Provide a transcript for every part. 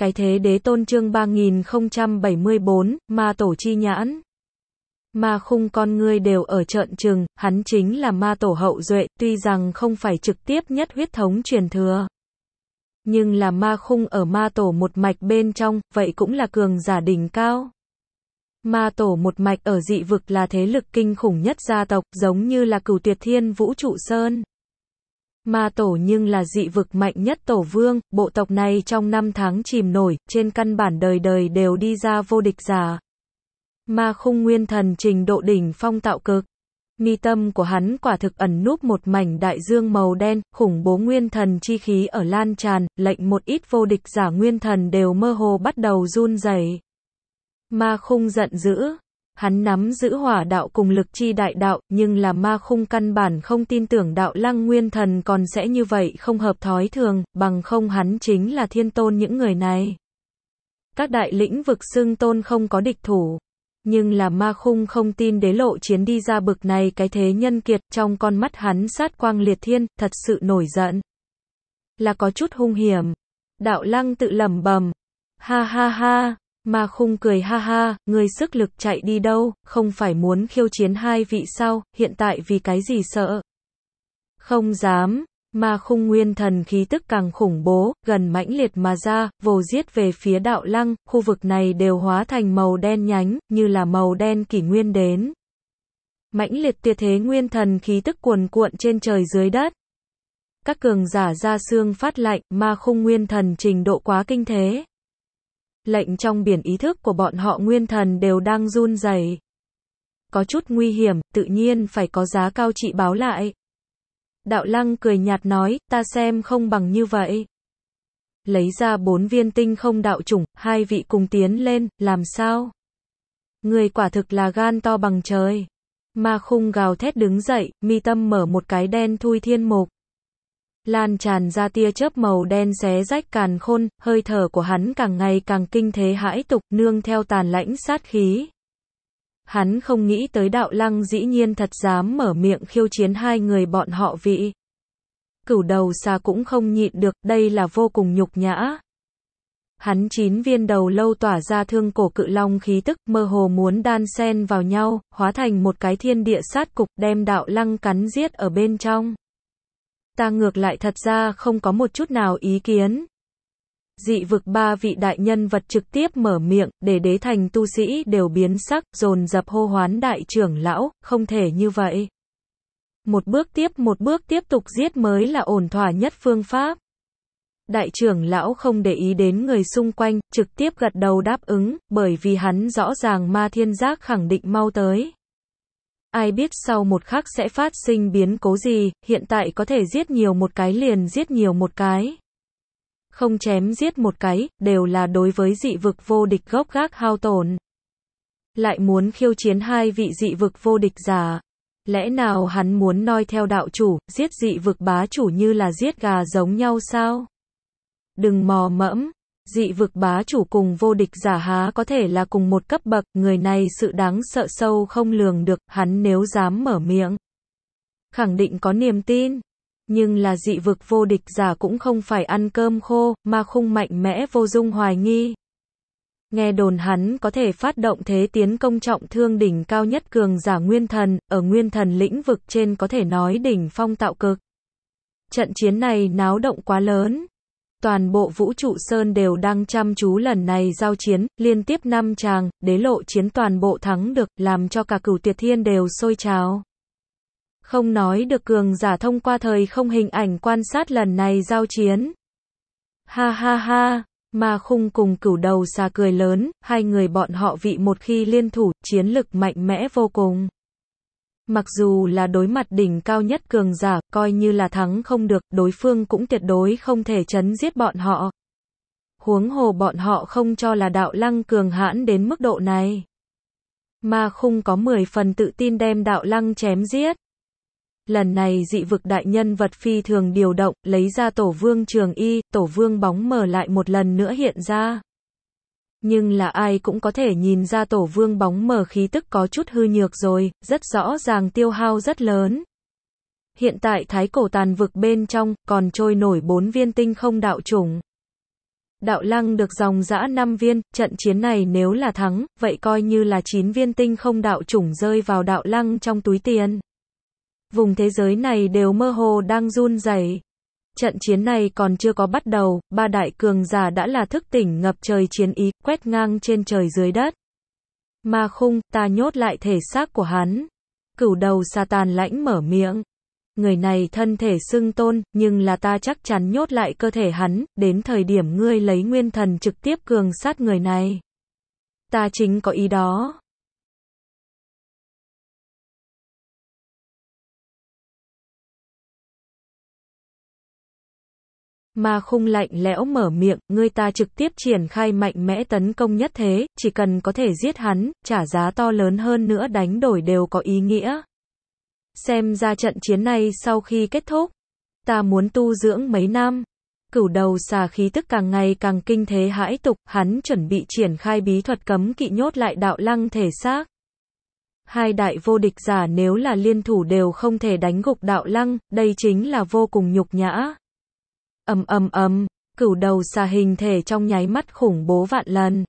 cái thế đế tôn chương 3074, ma tổ chi nhãn. Ma khung con ngươi đều ở trợn trừng, hắn chính là ma tổ hậu duệ, tuy rằng không phải trực tiếp nhất huyết thống truyền thừa. Nhưng là ma khung ở ma tổ một mạch bên trong, vậy cũng là cường giả đỉnh cao. Ma tổ một mạch ở dị vực là thế lực kinh khủng nhất gia tộc, giống như là cửu tuyệt thiên vũ trụ sơn. Ma tổ nhưng là dị vực mạnh nhất tổ vương, bộ tộc này trong năm tháng chìm nổi, trên căn bản đời đời đều đi ra vô địch giả. Ma khung nguyên thần trình độ đỉnh phong tạo cực. Mi tâm của hắn quả thực ẩn núp một mảnh đại dương màu đen, khủng bố nguyên thần chi khí ở lan tràn, lệnh một ít vô địch giả nguyên thần đều mơ hồ bắt đầu run rẩy. Ma khung giận dữ, Hắn nắm giữ hỏa đạo cùng lực chi đại đạo, nhưng là ma khung căn bản không tin tưởng đạo lăng nguyên thần còn sẽ như vậy không hợp thói thường, bằng không hắn chính là thiên tôn những người này. Các đại lĩnh vực xưng tôn không có địch thủ, nhưng là ma khung không tin đế lộ chiến đi ra bực này cái thế nhân kiệt trong con mắt hắn sát quang liệt thiên, thật sự nổi giận. Là có chút hung hiểm. Đạo lăng tự lẩm bẩm Ha ha ha, Ma khung cười ha ha, người sức lực chạy đi đâu, không phải muốn khiêu chiến hai vị sao, hiện tại vì cái gì sợ? Không dám, mà khung nguyên thần khí tức càng khủng bố, gần mãnh liệt mà ra, vồ giết về phía đạo lăng, khu vực này đều hóa thành màu đen nhánh, như là màu đen kỷ nguyên đến. Mãnh liệt tuyệt thế nguyên thần khí tức cuồn cuộn trên trời dưới đất. Các cường giả ra xương phát lạnh, mà khung nguyên thần trình độ quá kinh thế, lệnh trong biển ý thức của bọn họ nguyên thần đều đang run rẩy. Có chút nguy hiểm, tự nhiên phải có giá cao trị báo lại. Đạo lăng cười nhạt nói, ta xem không bằng như vậy. Lấy ra bốn viên tinh không đạo chủng, hai vị cùng tiến lên, làm sao? Người quả thực là gan to bằng trời. Ma khung gào thét đứng dậy, mi tâm mở một cái đen thui thiên mục lan tràn ra tia chớp màu đen xé rách càn khôn, hơi thở của hắn càng ngày càng kinh thế hãi tục, nương theo tàn lãnh sát khí. Hắn không nghĩ tới đạo lăng dĩ nhiên thật dám mở miệng khiêu chiến hai người bọn họ vị. Cửu đầu xa cũng không nhịn được, đây là vô cùng nhục nhã. Hắn chín viên đầu lâu tỏa ra thương cổ cự long khí tức, mơ hồ muốn đan sen vào nhau, hóa thành một cái thiên địa sát cục đem đạo lăng cắn giết ở bên trong ta ngược lại thật ra không có một chút nào ý kiến. Dị vực ba vị đại nhân vật trực tiếp mở miệng, để đế thành tu sĩ đều biến sắc, dồn dập hô hoán đại trưởng lão, không thể như vậy. Một bước tiếp một bước tiếp tục giết mới là ổn thỏa nhất phương pháp. Đại trưởng lão không để ý đến người xung quanh, trực tiếp gật đầu đáp ứng, bởi vì hắn rõ ràng ma thiên giác khẳng định mau tới. Ai biết sau một khắc sẽ phát sinh biến cố gì, hiện tại có thể giết nhiều một cái liền giết nhiều một cái. Không chém giết một cái, đều là đối với dị vực vô địch gốc gác hao tổn. Lại muốn khiêu chiến hai vị dị vực vô địch giả. Lẽ nào hắn muốn noi theo đạo chủ, giết dị vực bá chủ như là giết gà giống nhau sao? Đừng mò mẫm, dị vực bá chủ cùng vô địch giả há có thể là cùng một cấp bậc, người này sự đáng sợ sâu không lường được, hắn nếu dám mở miệng. Khẳng định có niềm tin, nhưng là dị vực vô địch giả cũng không phải ăn cơm khô, mà khung mạnh mẽ vô dung hoài nghi. Nghe đồn hắn có thể phát động thế tiến công trọng thương đỉnh cao nhất cường giả nguyên thần, ở nguyên thần lĩnh vực trên có thể nói đỉnh phong tạo cực. Trận chiến này náo động quá lớn, toàn bộ vũ trụ sơn đều đang chăm chú lần này giao chiến, liên tiếp năm chàng, đế lộ chiến toàn bộ thắng được, làm cho cả cửu tuyệt thiên đều sôi trào. Không nói được cường giả thông qua thời không hình ảnh quan sát lần này giao chiến. Ha ha ha, mà khung cùng cửu đầu xa cười lớn, hai người bọn họ vị một khi liên thủ, chiến lực mạnh mẽ vô cùng. Mặc dù là đối mặt đỉnh cao nhất cường giả, coi như là thắng không được, đối phương cũng tuyệt đối không thể chấn giết bọn họ. Huống hồ bọn họ không cho là đạo lăng cường hãn đến mức độ này. Mà khung có 10 phần tự tin đem đạo lăng chém giết. Lần này dị vực đại nhân vật phi thường điều động, lấy ra tổ vương trường y, tổ vương bóng mở lại một lần nữa hiện ra nhưng là ai cũng có thể nhìn ra tổ vương bóng mờ khí tức có chút hư nhược rồi, rất rõ ràng tiêu hao rất lớn. Hiện tại thái cổ tàn vực bên trong, còn trôi nổi bốn viên tinh không đạo chủng. Đạo lăng được dòng dã 5 viên, trận chiến này nếu là thắng, vậy coi như là 9 viên tinh không đạo chủng rơi vào đạo lăng trong túi tiền. Vùng thế giới này đều mơ hồ đang run rẩy. Trận chiến này còn chưa có bắt đầu, ba đại cường giả đã là thức tỉnh ngập trời chiến ý, quét ngang trên trời dưới đất. Ma khung, ta nhốt lại thể xác của hắn. Cửu đầu Satan lãnh mở miệng. Người này thân thể xưng tôn, nhưng là ta chắc chắn nhốt lại cơ thể hắn, đến thời điểm ngươi lấy nguyên thần trực tiếp cường sát người này. Ta chính có ý đó. mà khung lạnh lẽo mở miệng, người ta trực tiếp triển khai mạnh mẽ tấn công nhất thế, chỉ cần có thể giết hắn, trả giá to lớn hơn nữa đánh đổi đều có ý nghĩa. Xem ra trận chiến này sau khi kết thúc, ta muốn tu dưỡng mấy năm. Cửu đầu xà khí tức càng ngày càng kinh thế hãi tục, hắn chuẩn bị triển khai bí thuật cấm kỵ nhốt lại đạo lăng thể xác. Hai đại vô địch giả nếu là liên thủ đều không thể đánh gục đạo lăng, đây chính là vô cùng nhục nhã ầm ầm ầm, cửu đầu xà hình thể trong nháy mắt khủng bố vạn lần.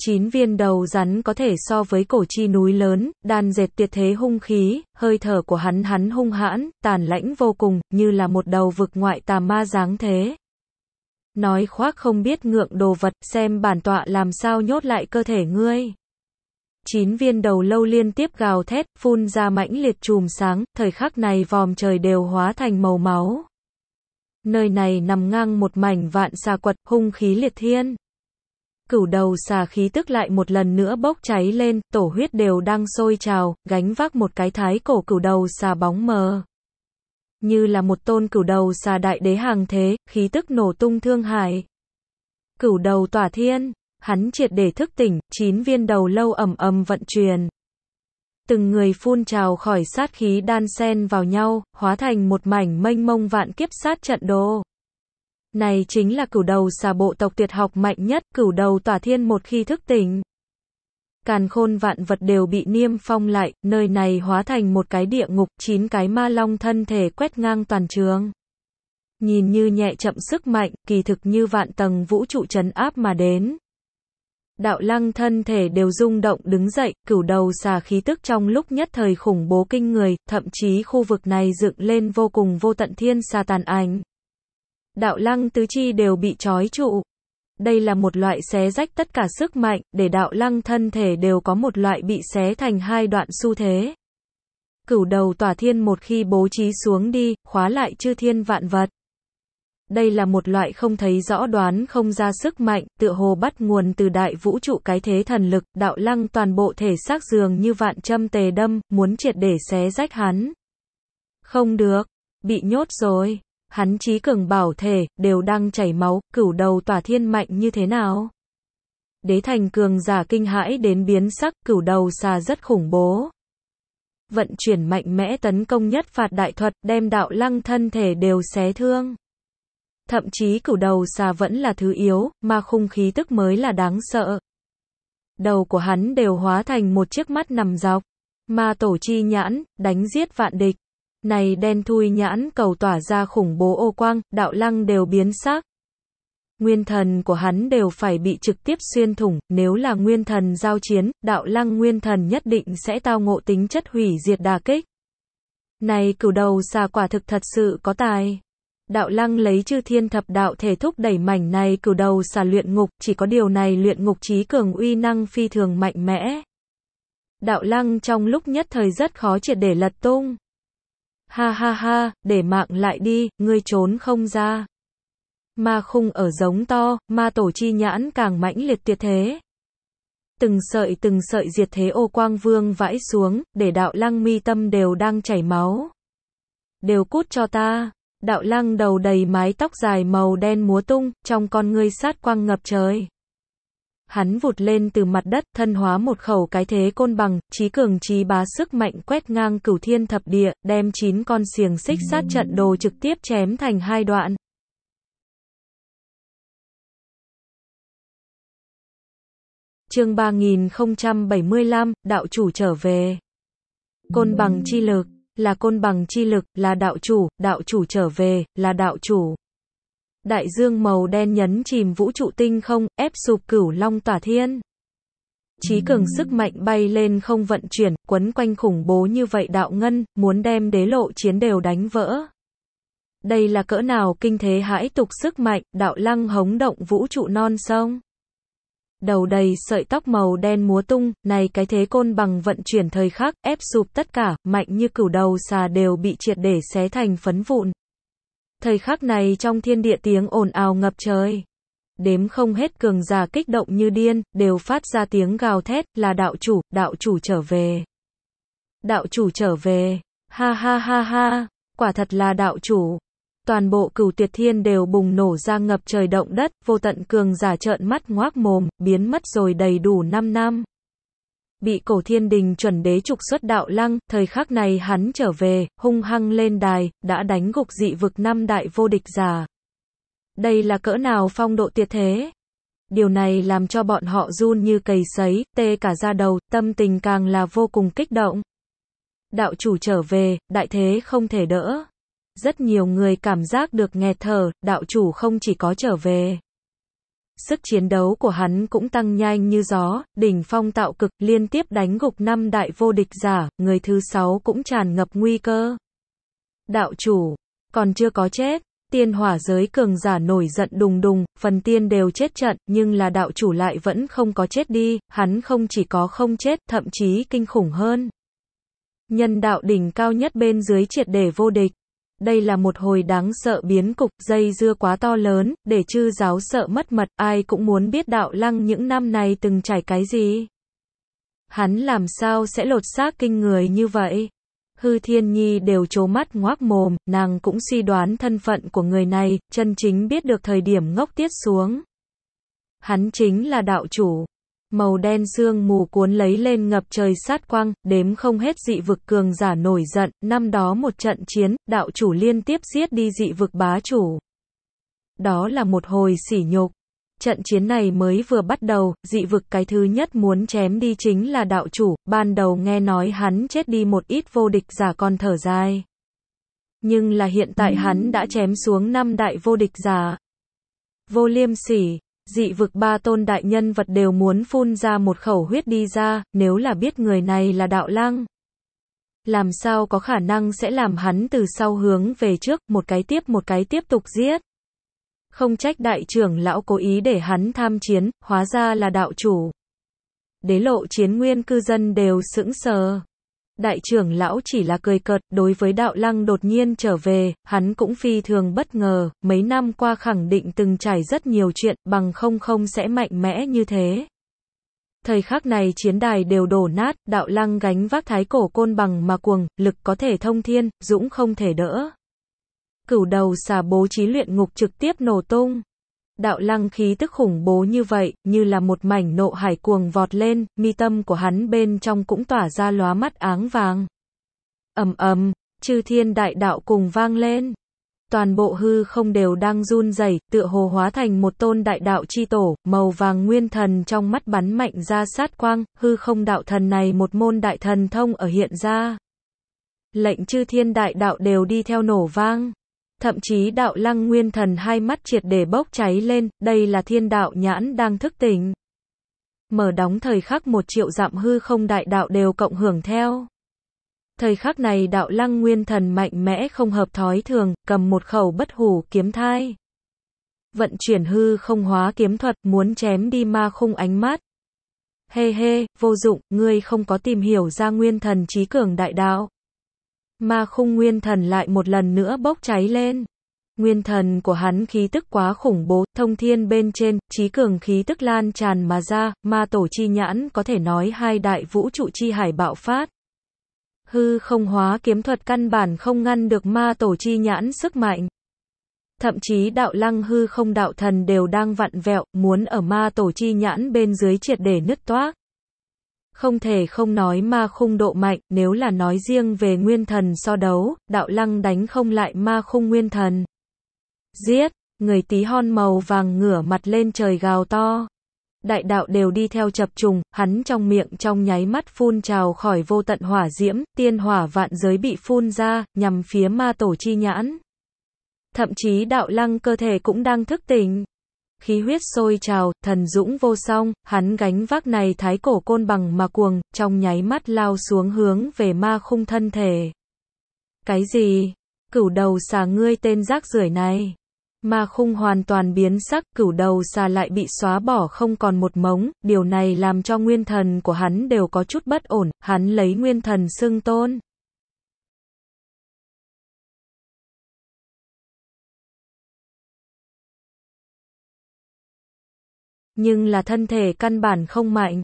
Chín viên đầu rắn có thể so với cổ chi núi lớn, đàn dệt tiệt thế hung khí, hơi thở của hắn hắn hung hãn, tàn lãnh vô cùng, như là một đầu vực ngoại tà ma dáng thế. Nói khoác không biết ngượng đồ vật, xem bản tọa làm sao nhốt lại cơ thể ngươi. Chín viên đầu lâu liên tiếp gào thét, phun ra mãnh liệt chùm sáng, thời khắc này vòm trời đều hóa thành màu máu. Nơi này nằm ngang một mảnh vạn xà quật, hung khí liệt thiên. Cửu đầu xà khí tức lại một lần nữa bốc cháy lên, tổ huyết đều đang sôi trào, gánh vác một cái thái cổ cửu đầu xà bóng mờ. Như là một tôn cửu đầu xà đại đế hàng thế, khí tức nổ tung thương hải. Cửu đầu tỏa thiên, hắn triệt để thức tỉnh, chín viên đầu lâu ầm ầm vận chuyển, từng người phun trào khỏi sát khí đan sen vào nhau, hóa thành một mảnh mênh mông vạn kiếp sát trận đồ. Này chính là cửu đầu xà bộ tộc tuyệt học mạnh nhất, cửu đầu tỏa thiên một khi thức tỉnh. Càn khôn vạn vật đều bị niêm phong lại, nơi này hóa thành một cái địa ngục, chín cái ma long thân thể quét ngang toàn trường. Nhìn như nhẹ chậm sức mạnh, kỳ thực như vạn tầng vũ trụ chấn áp mà đến đạo lăng thân thể đều rung động đứng dậy, cửu đầu xà khí tức trong lúc nhất thời khủng bố kinh người, thậm chí khu vực này dựng lên vô cùng vô tận thiên xa tàn ảnh. Đạo lăng tứ chi đều bị trói trụ. Đây là một loại xé rách tất cả sức mạnh, để đạo lăng thân thể đều có một loại bị xé thành hai đoạn xu thế. Cửu đầu tỏa thiên một khi bố trí xuống đi, khóa lại chư thiên vạn vật đây là một loại không thấy rõ đoán không ra sức mạnh, tựa hồ bắt nguồn từ đại vũ trụ cái thế thần lực, đạo lăng toàn bộ thể xác dường như vạn châm tề đâm, muốn triệt để xé rách hắn. Không được, bị nhốt rồi, hắn trí cường bảo thể, đều đang chảy máu, cửu đầu tỏa thiên mạnh như thế nào? Đế thành cường giả kinh hãi đến biến sắc, cửu đầu xà rất khủng bố vận chuyển mạnh mẽ tấn công nhất phạt đại thuật, đem đạo lăng thân thể đều xé thương. Thậm chí cửu đầu xà vẫn là thứ yếu, mà khung khí tức mới là đáng sợ. Đầu của hắn đều hóa thành một chiếc mắt nằm dọc. mà tổ chi nhãn, đánh giết vạn địch. Này đen thui nhãn cầu tỏa ra khủng bố ô quang, đạo lăng đều biến sắc. Nguyên thần của hắn đều phải bị trực tiếp xuyên thủng, nếu là nguyên thần giao chiến, đạo lăng nguyên thần nhất định sẽ tao ngộ tính chất hủy diệt đà kích. Này cửu đầu xà quả thực thật sự có tài đạo lăng lấy chư thiên thập đạo thể thúc đẩy mảnh này cửu đầu xà luyện ngục, chỉ có điều này luyện ngục trí cường uy năng phi thường mạnh mẽ. Đạo lăng trong lúc nhất thời rất khó triệt để lật tung. Ha ha ha, để mạng lại đi, ngươi trốn không ra. Ma khung ở giống to, ma tổ chi nhãn càng mãnh liệt tuyệt thế. Từng sợi từng sợi diệt thế ô quang vương vãi xuống, để đạo lăng mi tâm đều đang chảy máu. Đều cút cho ta. Đạo lăng đầu đầy mái tóc dài màu đen múa tung, trong con ngươi sát quang ngập trời. Hắn vụt lên từ mặt đất, thân hóa một khẩu cái thế côn bằng, trí cường trí bá sức mạnh quét ngang cửu thiên thập địa, đem chín con xiềng xích sát trận đồ trực tiếp chém thành hai đoạn. Chương 3075, đạo chủ trở về. Côn bằng chi lực là côn bằng chi lực, là đạo chủ, đạo chủ trở về, là đạo chủ. Đại dương màu đen nhấn chìm vũ trụ tinh không, ép sụp cửu long tỏa thiên. Chí cường sức mạnh bay lên không vận chuyển, quấn quanh khủng bố như vậy đạo ngân, muốn đem đế lộ chiến đều đánh vỡ. Đây là cỡ nào kinh thế hãi tục sức mạnh, đạo lăng hống động vũ trụ non sông đầu đầy sợi tóc màu đen múa tung, này cái thế côn bằng vận chuyển thời khắc, ép sụp tất cả, mạnh như cửu đầu xà đều bị triệt để xé thành phấn vụn. Thời khắc này trong thiên địa tiếng ồn ào ngập trời. Đếm không hết cường giả kích động như điên, đều phát ra tiếng gào thét, là đạo chủ, đạo chủ trở về. Đạo chủ trở về. Ha ha ha ha, quả thật là đạo chủ toàn bộ cửu tuyệt thiên đều bùng nổ ra ngập trời động đất, vô tận cường giả trợn mắt ngoác mồm, biến mất rồi đầy đủ 5 năm. Bị cổ thiên đình chuẩn đế trục xuất đạo lăng, thời khắc này hắn trở về, hung hăng lên đài, đã đánh gục dị vực năm đại vô địch giả. Đây là cỡ nào phong độ tuyệt thế? Điều này làm cho bọn họ run như cầy sấy, tê cả da đầu, tâm tình càng là vô cùng kích động. Đạo chủ trở về, đại thế không thể đỡ. Rất nhiều người cảm giác được nghẹt thở, đạo chủ không chỉ có trở về. Sức chiến đấu của hắn cũng tăng nhanh như gió, đỉnh phong tạo cực, liên tiếp đánh gục năm đại vô địch giả, người thứ sáu cũng tràn ngập nguy cơ. Đạo chủ, còn chưa có chết, tiên hỏa giới cường giả nổi giận đùng đùng, phần tiên đều chết trận, nhưng là đạo chủ lại vẫn không có chết đi, hắn không chỉ có không chết, thậm chí kinh khủng hơn. Nhân đạo đỉnh cao nhất bên dưới triệt để vô địch đây là một hồi đáng sợ biến cục, dây dưa quá to lớn, để chư giáo sợ mất mật, ai cũng muốn biết đạo lăng những năm này từng trải cái gì. Hắn làm sao sẽ lột xác kinh người như vậy? Hư Thiên Nhi đều trố mắt ngoác mồm, nàng cũng suy đoán thân phận của người này, chân chính biết được thời điểm ngốc tiết xuống. Hắn chính là đạo chủ, màu đen sương mù cuốn lấy lên ngập trời sát quang, đếm không hết dị vực cường giả nổi giận, năm đó một trận chiến, đạo chủ liên tiếp giết đi dị vực bá chủ. Đó là một hồi sỉ nhục. Trận chiến này mới vừa bắt đầu, dị vực cái thứ nhất muốn chém đi chính là đạo chủ, ban đầu nghe nói hắn chết đi một ít vô địch giả còn thở dài. Nhưng là hiện tại hắn đã chém xuống năm đại vô địch giả. Vô liêm sỉ, dị vực ba tôn đại nhân vật đều muốn phun ra một khẩu huyết đi ra, nếu là biết người này là đạo lang. Làm sao có khả năng sẽ làm hắn từ sau hướng về trước, một cái tiếp một cái tiếp tục giết. Không trách đại trưởng lão cố ý để hắn tham chiến, hóa ra là đạo chủ. Đế lộ chiến nguyên cư dân đều sững sờ đại trưởng lão chỉ là cười cợt, đối với đạo lăng đột nhiên trở về, hắn cũng phi thường bất ngờ, mấy năm qua khẳng định từng trải rất nhiều chuyện, bằng không không sẽ mạnh mẽ như thế. Thời khắc này chiến đài đều đổ nát, đạo lăng gánh vác thái cổ côn bằng mà cuồng, lực có thể thông thiên, dũng không thể đỡ. Cửu đầu xà bố trí luyện ngục trực tiếp nổ tung đạo lăng khí tức khủng bố như vậy, như là một mảnh nộ hải cuồng vọt lên, mi tâm của hắn bên trong cũng tỏa ra lóa mắt áng vàng. ầm ầm, chư thiên đại đạo cùng vang lên. Toàn bộ hư không đều đang run rẩy, tựa hồ hóa thành một tôn đại đạo chi tổ, màu vàng nguyên thần trong mắt bắn mạnh ra sát quang, hư không đạo thần này một môn đại thần thông ở hiện ra. Lệnh chư thiên đại đạo đều đi theo nổ vang. Thậm chí đạo lăng nguyên thần hai mắt triệt để bốc cháy lên, đây là thiên đạo nhãn đang thức tỉnh. Mở đóng thời khắc một triệu dặm hư không đại đạo đều cộng hưởng theo. Thời khắc này đạo lăng nguyên thần mạnh mẽ không hợp thói thường, cầm một khẩu bất hủ kiếm thai. Vận chuyển hư không hóa kiếm thuật, muốn chém đi ma khung ánh mắt. Hê hey hê, vô dụng, ngươi không có tìm hiểu ra nguyên thần trí cường đại đạo mà khung nguyên thần lại một lần nữa bốc cháy lên. Nguyên thần của hắn khí tức quá khủng bố, thông thiên bên trên, trí cường khí tức lan tràn mà ra, ma tổ chi nhãn có thể nói hai đại vũ trụ chi hải bạo phát. Hư không hóa kiếm thuật căn bản không ngăn được ma tổ chi nhãn sức mạnh. Thậm chí đạo lăng hư không đạo thần đều đang vặn vẹo, muốn ở ma tổ chi nhãn bên dưới triệt để nứt toác. Không thể không nói ma khung độ mạnh, nếu là nói riêng về nguyên thần so đấu, đạo lăng đánh không lại ma khung nguyên thần. Giết, người tí hon màu vàng ngửa mặt lên trời gào to. Đại đạo đều đi theo chập trùng, hắn trong miệng trong nháy mắt phun trào khỏi vô tận hỏa diễm, tiên hỏa vạn giới bị phun ra, nhằm phía ma tổ chi nhãn. Thậm chí đạo lăng cơ thể cũng đang thức tỉnh khí huyết sôi trào, thần dũng vô song, hắn gánh vác này thái cổ côn bằng mà cuồng, trong nháy mắt lao xuống hướng về ma khung thân thể. Cái gì? Cửu đầu xà ngươi tên rác rưởi này. Ma khung hoàn toàn biến sắc, cửu đầu xà lại bị xóa bỏ không còn một mống, điều này làm cho nguyên thần của hắn đều có chút bất ổn, hắn lấy nguyên thần xưng tôn. nhưng là thân thể căn bản không mạnh.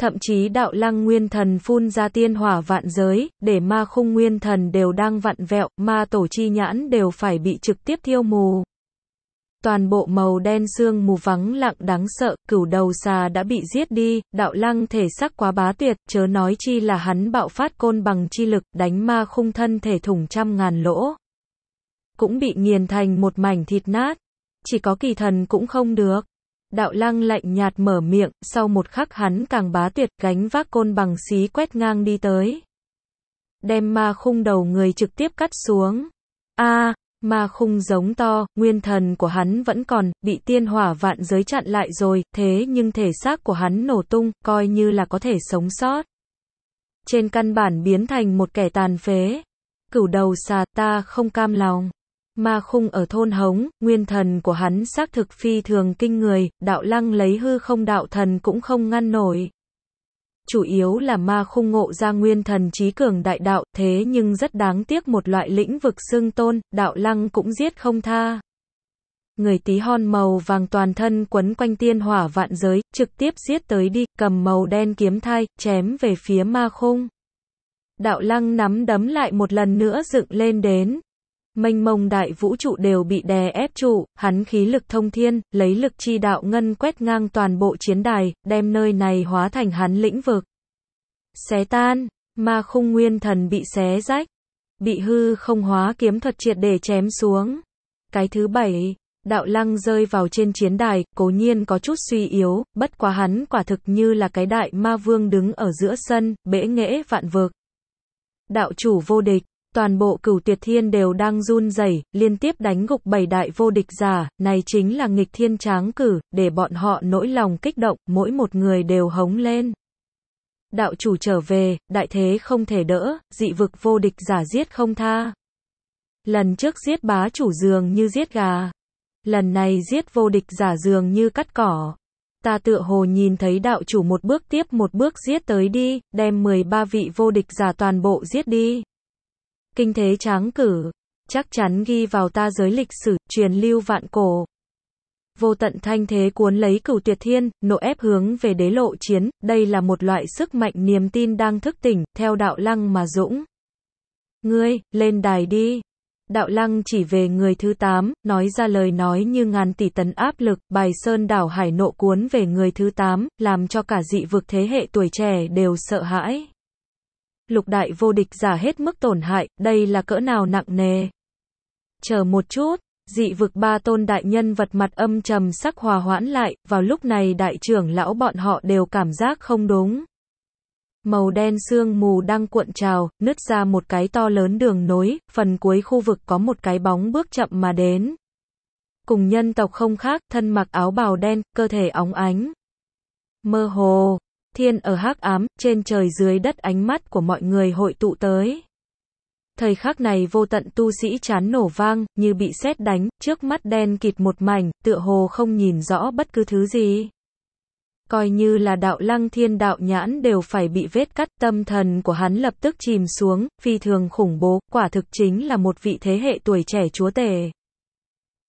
Thậm chí đạo lăng nguyên thần phun ra tiên hỏa vạn giới, để ma khung nguyên thần đều đang vặn vẹo, ma tổ chi nhãn đều phải bị trực tiếp thiêu mù. Toàn bộ màu đen xương mù vắng lặng đáng sợ, cửu đầu xà đã bị giết đi, đạo lăng thể sắc quá bá tuyệt, chớ nói chi là hắn bạo phát côn bằng chi lực, đánh ma khung thân thể thủng trăm ngàn lỗ. Cũng bị nghiền thành một mảnh thịt nát. Chỉ có kỳ thần cũng không được. Đạo lăng lạnh nhạt mở miệng, sau một khắc hắn càng bá tuyệt gánh vác côn bằng xí quét ngang đi tới. Đem ma khung đầu người trực tiếp cắt xuống. a à, ma khung giống to, nguyên thần của hắn vẫn còn, bị tiên hỏa vạn giới chặn lại rồi, thế nhưng thể xác của hắn nổ tung, coi như là có thể sống sót. Trên căn bản biến thành một kẻ tàn phế. Cửu đầu xà ta không cam lòng ma khung ở thôn hống, nguyên thần của hắn xác thực phi thường kinh người, đạo lăng lấy hư không đạo thần cũng không ngăn nổi. Chủ yếu là ma khung ngộ ra nguyên thần trí cường đại đạo, thế nhưng rất đáng tiếc một loại lĩnh vực xương tôn, đạo lăng cũng giết không tha. Người tí hon màu vàng toàn thân quấn quanh tiên hỏa vạn giới, trực tiếp giết tới đi, cầm màu đen kiếm thai, chém về phía ma khung. Đạo lăng nắm đấm lại một lần nữa dựng lên đến mênh mông đại vũ trụ đều bị đè ép trụ, hắn khí lực thông thiên, lấy lực chi đạo ngân quét ngang toàn bộ chiến đài, đem nơi này hóa thành hắn lĩnh vực. Xé tan, ma khung nguyên thần bị xé rách, bị hư không hóa kiếm thuật triệt để chém xuống. Cái thứ bảy, đạo lăng rơi vào trên chiến đài, cố nhiên có chút suy yếu, bất quá hắn quả thực như là cái đại ma vương đứng ở giữa sân, bể nghễ vạn vực. Đạo chủ vô địch toàn bộ cửu tuyệt thiên đều đang run rẩy, liên tiếp đánh gục bảy đại vô địch giả, này chính là nghịch thiên tráng cử, để bọn họ nỗi lòng kích động, mỗi một người đều hống lên. Đạo chủ trở về, đại thế không thể đỡ, dị vực vô địch giả giết không tha. Lần trước giết bá chủ giường như giết gà. Lần này giết vô địch giả giường như cắt cỏ. Ta tựa hồ nhìn thấy đạo chủ một bước tiếp một bước giết tới đi, đem 13 vị vô địch giả toàn bộ giết đi kinh thế tráng cử, chắc chắn ghi vào ta giới lịch sử, truyền lưu vạn cổ. Vô tận thanh thế cuốn lấy cửu tuyệt thiên, nộ ép hướng về đế lộ chiến, đây là một loại sức mạnh niềm tin đang thức tỉnh, theo đạo lăng mà dũng. Ngươi, lên đài đi. Đạo lăng chỉ về người thứ tám nói ra lời nói như ngàn tỷ tấn áp lực, bài sơn đảo hải nộ cuốn về người thứ tám làm cho cả dị vực thế hệ tuổi trẻ đều sợ hãi lục đại vô địch giả hết mức tổn hại, đây là cỡ nào nặng nề. Chờ một chút, dị vực ba tôn đại nhân vật mặt âm trầm sắc hòa hoãn lại, vào lúc này đại trưởng lão bọn họ đều cảm giác không đúng. Màu đen sương mù đang cuộn trào, nứt ra một cái to lớn đường nối, phần cuối khu vực có một cái bóng bước chậm mà đến. Cùng nhân tộc không khác, thân mặc áo bào đen, cơ thể óng ánh. Mơ hồ, thiên ở hắc ám, trên trời dưới đất ánh mắt của mọi người hội tụ tới. Thời khắc này vô tận tu sĩ chán nổ vang, như bị sét đánh, trước mắt đen kịt một mảnh, tựa hồ không nhìn rõ bất cứ thứ gì. Coi như là đạo lăng thiên đạo nhãn đều phải bị vết cắt tâm thần của hắn lập tức chìm xuống, phi thường khủng bố, quả thực chính là một vị thế hệ tuổi trẻ chúa tể.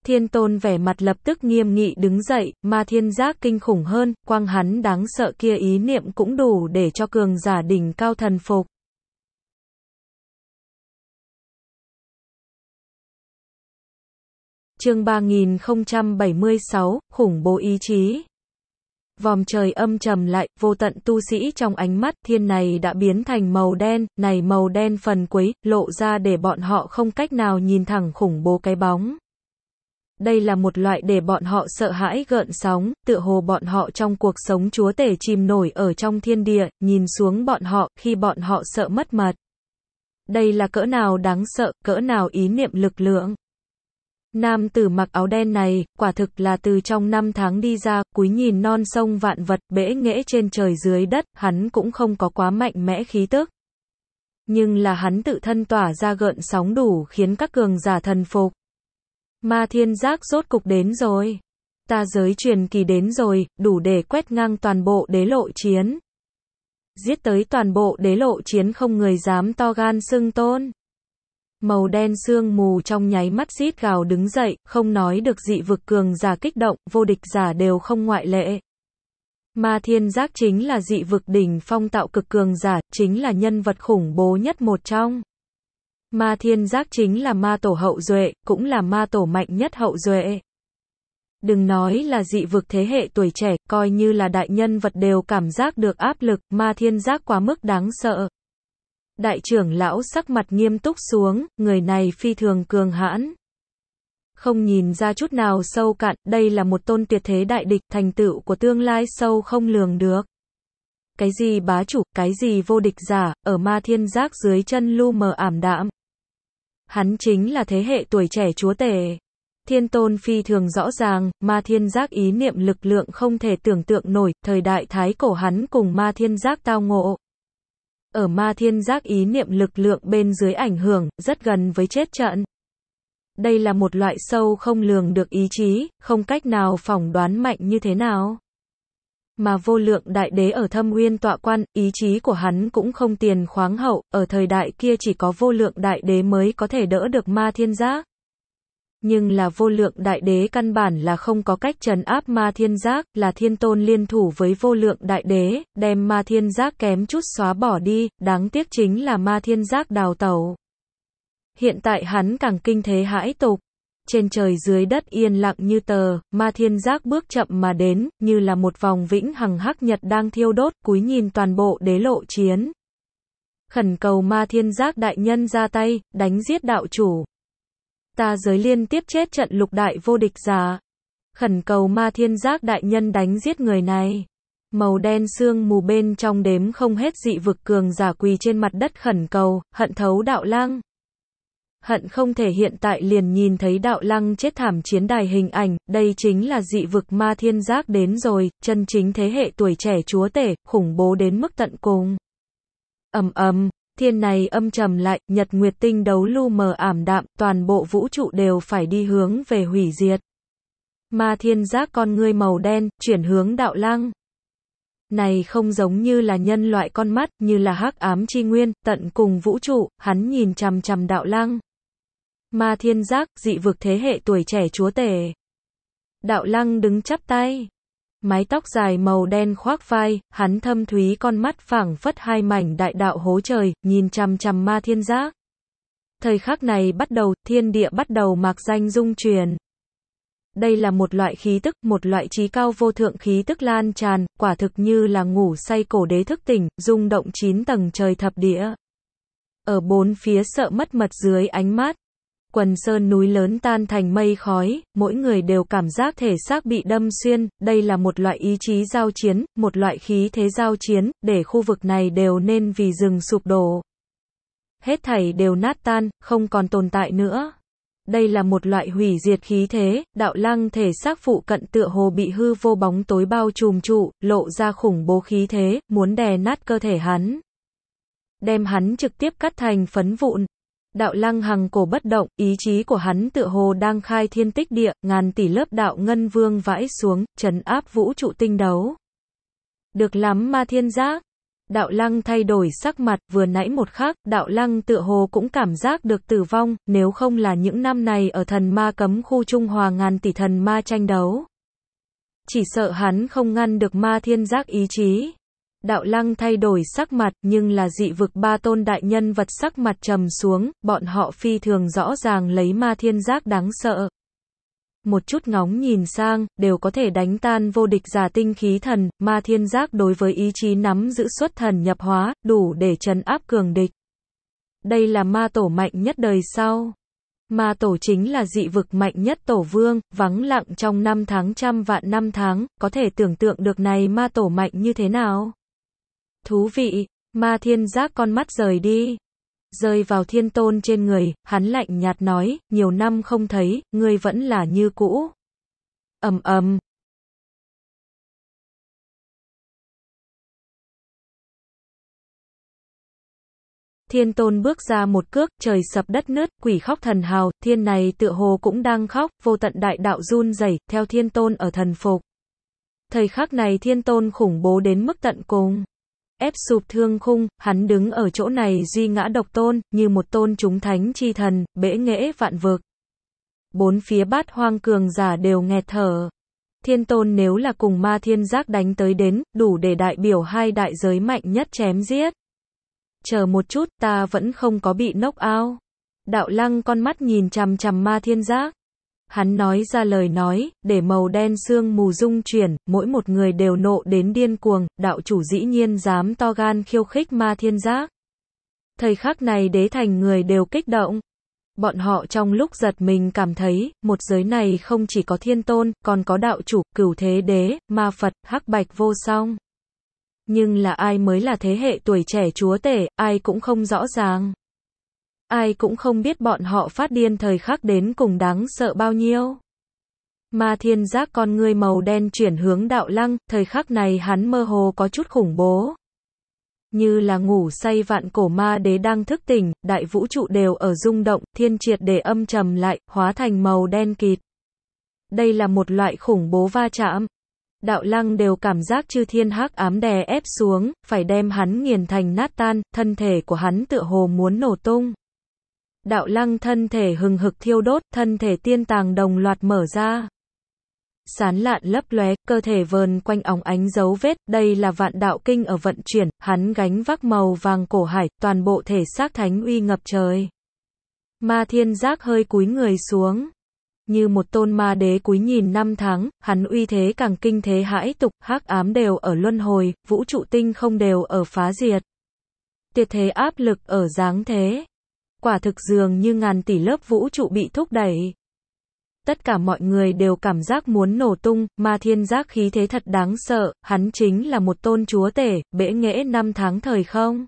Thiên tôn vẻ mặt lập tức nghiêm nghị đứng dậy, mà thiên giác kinh khủng hơn, quang hắn đáng sợ kia ý niệm cũng đủ để cho cường giả đỉnh cao thần phục. Chương 3076, khủng bố ý chí. Vòm trời âm trầm lại, vô tận tu sĩ trong ánh mắt thiên này đã biến thành màu đen, này màu đen phần quấy, lộ ra để bọn họ không cách nào nhìn thẳng khủng bố cái bóng đây là một loại để bọn họ sợ hãi gợn sóng, tựa hồ bọn họ trong cuộc sống chúa tể chìm nổi ở trong thiên địa, nhìn xuống bọn họ, khi bọn họ sợ mất mật. Đây là cỡ nào đáng sợ, cỡ nào ý niệm lực lượng. Nam tử mặc áo đen này, quả thực là từ trong năm tháng đi ra, cúi nhìn non sông vạn vật, bể nghẽ trên trời dưới đất, hắn cũng không có quá mạnh mẽ khí tức. Nhưng là hắn tự thân tỏa ra gợn sóng đủ khiến các cường giả thần phục. Ma thiên giác rốt cục đến rồi. Ta giới truyền kỳ đến rồi, đủ để quét ngang toàn bộ đế lộ chiến. Giết tới toàn bộ đế lộ chiến không người dám to gan xưng tôn. Màu đen sương mù trong nháy mắt rít gào đứng dậy, không nói được dị vực cường giả kích động, vô địch giả đều không ngoại lệ. Ma thiên giác chính là dị vực đỉnh phong tạo cực cường giả, chính là nhân vật khủng bố nhất một trong. Ma thiên giác chính là ma tổ hậu duệ, cũng là ma tổ mạnh nhất hậu duệ. Đừng nói là dị vực thế hệ tuổi trẻ, coi như là đại nhân vật đều cảm giác được áp lực, ma thiên giác quá mức đáng sợ. Đại trưởng lão sắc mặt nghiêm túc xuống, người này phi thường cường hãn. Không nhìn ra chút nào sâu cạn, đây là một tôn tuyệt thế đại địch, thành tựu của tương lai sâu không lường được. Cái gì bá chủ, cái gì vô địch giả, ở ma thiên giác dưới chân lu mờ ảm đạm. Hắn chính là thế hệ tuổi trẻ chúa tể. Thiên tôn phi thường rõ ràng, ma thiên giác ý niệm lực lượng không thể tưởng tượng nổi, thời đại thái cổ hắn cùng ma thiên giác tao ngộ. Ở ma thiên giác ý niệm lực lượng bên dưới ảnh hưởng, rất gần với chết trận. Đây là một loại sâu không lường được ý chí, không cách nào phỏng đoán mạnh như thế nào mà vô lượng đại đế ở thâm nguyên tọa quan, ý chí của hắn cũng không tiền khoáng hậu, ở thời đại kia chỉ có vô lượng đại đế mới có thể đỡ được ma thiên giác. Nhưng là vô lượng đại đế căn bản là không có cách trấn áp ma thiên giác, là thiên tôn liên thủ với vô lượng đại đế, đem ma thiên giác kém chút xóa bỏ đi, đáng tiếc chính là ma thiên giác đào tẩu. Hiện tại hắn càng kinh thế hãi tục trên trời dưới đất yên lặng như tờ, ma thiên giác bước chậm mà đến, như là một vòng vĩnh hằng hắc nhật đang thiêu đốt, cúi nhìn toàn bộ đế lộ chiến. Khẩn cầu ma thiên giác đại nhân ra tay, đánh giết đạo chủ. Ta giới liên tiếp chết trận lục đại vô địch giả. Khẩn cầu ma thiên giác đại nhân đánh giết người này. Màu đen xương mù bên trong đếm không hết dị vực cường giả quỳ trên mặt đất khẩn cầu, hận thấu đạo lang hận không thể hiện tại liền nhìn thấy đạo lăng chết thảm chiến đài hình ảnh, đây chính là dị vực ma thiên giác đến rồi, chân chính thế hệ tuổi trẻ chúa tể, khủng bố đến mức tận cùng. ầm ầm thiên này âm trầm lại, nhật nguyệt tinh đấu lu mờ ảm đạm, toàn bộ vũ trụ đều phải đi hướng về hủy diệt. Ma thiên giác con ngươi màu đen, chuyển hướng đạo lăng. Này không giống như là nhân loại con mắt, như là hắc ám chi nguyên, tận cùng vũ trụ, hắn nhìn chằm chằm đạo lăng. Ma thiên giác, dị vực thế hệ tuổi trẻ chúa tể. Đạo lăng đứng chắp tay. Mái tóc dài màu đen khoác vai, hắn thâm thúy con mắt phẳng phất hai mảnh đại đạo hố trời, nhìn chằm chằm ma thiên giác. Thời khắc này bắt đầu, thiên địa bắt đầu mạc danh dung truyền. Đây là một loại khí tức, một loại trí cao vô thượng khí tức lan tràn, quả thực như là ngủ say cổ đế thức tỉnh, rung động chín tầng trời thập địa. Ở bốn phía sợ mất mật dưới ánh mắt quần sơn núi lớn tan thành mây khói, mỗi người đều cảm giác thể xác bị đâm xuyên, đây là một loại ý chí giao chiến, một loại khí thế giao chiến, để khu vực này đều nên vì rừng sụp đổ. Hết thảy đều nát tan, không còn tồn tại nữa. Đây là một loại hủy diệt khí thế, đạo lăng thể xác phụ cận tựa hồ bị hư vô bóng tối bao trùm trụ, lộ ra khủng bố khí thế, muốn đè nát cơ thể hắn đem hắn trực tiếp cắt thành phấn vụn, Đạo lăng hằng cổ bất động, ý chí của hắn tựa hồ đang khai thiên tích địa, ngàn tỷ lớp đạo ngân vương vãi xuống, trấn áp vũ trụ tinh đấu. Được lắm ma thiên giác. Đạo lăng thay đổi sắc mặt, vừa nãy một khắc, đạo lăng tựa hồ cũng cảm giác được tử vong, nếu không là những năm này ở thần ma cấm khu trung hòa ngàn tỷ thần ma tranh đấu. Chỉ sợ hắn không ngăn được ma thiên giác ý chí. Đạo lăng thay đổi sắc mặt, nhưng là dị vực ba tôn đại nhân vật sắc mặt trầm xuống, bọn họ phi thường rõ ràng lấy ma thiên giác đáng sợ. Một chút ngóng nhìn sang, đều có thể đánh tan vô địch giả tinh khí thần, ma thiên giác đối với ý chí nắm giữ xuất thần nhập hóa, đủ để trấn áp cường địch. Đây là ma tổ mạnh nhất đời sau. Ma tổ chính là dị vực mạnh nhất tổ vương, vắng lặng trong năm tháng trăm vạn năm tháng, có thể tưởng tượng được này ma tổ mạnh như thế nào? Thú vị, ma thiên giác con mắt rời đi. Rơi vào thiên tôn trên người, hắn lạnh nhạt nói, nhiều năm không thấy, ngươi vẫn là như cũ. ầm ầm, Thiên tôn bước ra một cước, trời sập đất nứt, quỷ khóc thần hào, thiên này tựa hồ cũng đang khóc, vô tận đại đạo run rẩy, theo thiên tôn ở thần phục. Thời khắc này thiên tôn khủng bố đến mức tận cùng ép sụp thương khung, hắn đứng ở chỗ này duy ngã độc tôn, như một tôn chúng thánh chi thần, bể nghệ vạn vực. Bốn phía bát hoang cường giả đều nghẹt thở. Thiên tôn nếu là cùng ma thiên giác đánh tới đến, đủ để đại biểu hai đại giới mạnh nhất chém giết. Chờ một chút, ta vẫn không có bị nốc ao. Đạo lăng con mắt nhìn chằm chằm ma thiên giác. Hắn nói ra lời nói, để màu đen sương mù dung chuyển, mỗi một người đều nộ đến điên cuồng, đạo chủ dĩ nhiên dám to gan khiêu khích ma thiên giác. Thời khắc này đế thành người đều kích động. Bọn họ trong lúc giật mình cảm thấy, một giới này không chỉ có thiên tôn, còn có đạo chủ, cửu thế đế, ma Phật, hắc bạch vô song. Nhưng là ai mới là thế hệ tuổi trẻ chúa tể, ai cũng không rõ ràng ai cũng không biết bọn họ phát điên thời khắc đến cùng đáng sợ bao nhiêu. ma thiên giác con người màu đen chuyển hướng đạo lăng, thời khắc này hắn mơ hồ có chút khủng bố. Như là ngủ say vạn cổ ma đế đang thức tỉnh, đại vũ trụ đều ở rung động, thiên triệt để âm trầm lại, hóa thành màu đen kịt. Đây là một loại khủng bố va chạm. Đạo lăng đều cảm giác chư thiên hắc ám đè ép xuống, phải đem hắn nghiền thành nát tan, thân thể của hắn tựa hồ muốn nổ tung đạo lăng thân thể hừng hực thiêu đốt, thân thể tiên tàng đồng loạt mở ra. Sán lạn lấp lóe, cơ thể vờn quanh óng ánh dấu vết, đây là vạn đạo kinh ở vận chuyển, hắn gánh vác màu vàng cổ hải, toàn bộ thể xác thánh uy ngập trời. Ma thiên giác hơi cúi người xuống. Như một tôn ma đế cúi nhìn năm tháng, hắn uy thế càng kinh thế hãi tục, hắc ám đều ở luân hồi, vũ trụ tinh không đều ở phá diệt. Tiệt thế áp lực ở dáng thế quả thực dường như ngàn tỷ lớp vũ trụ bị thúc đẩy. Tất cả mọi người đều cảm giác muốn nổ tung, mà thiên giác khí thế thật đáng sợ, hắn chính là một tôn chúa tể, bể nghễ năm tháng thời không.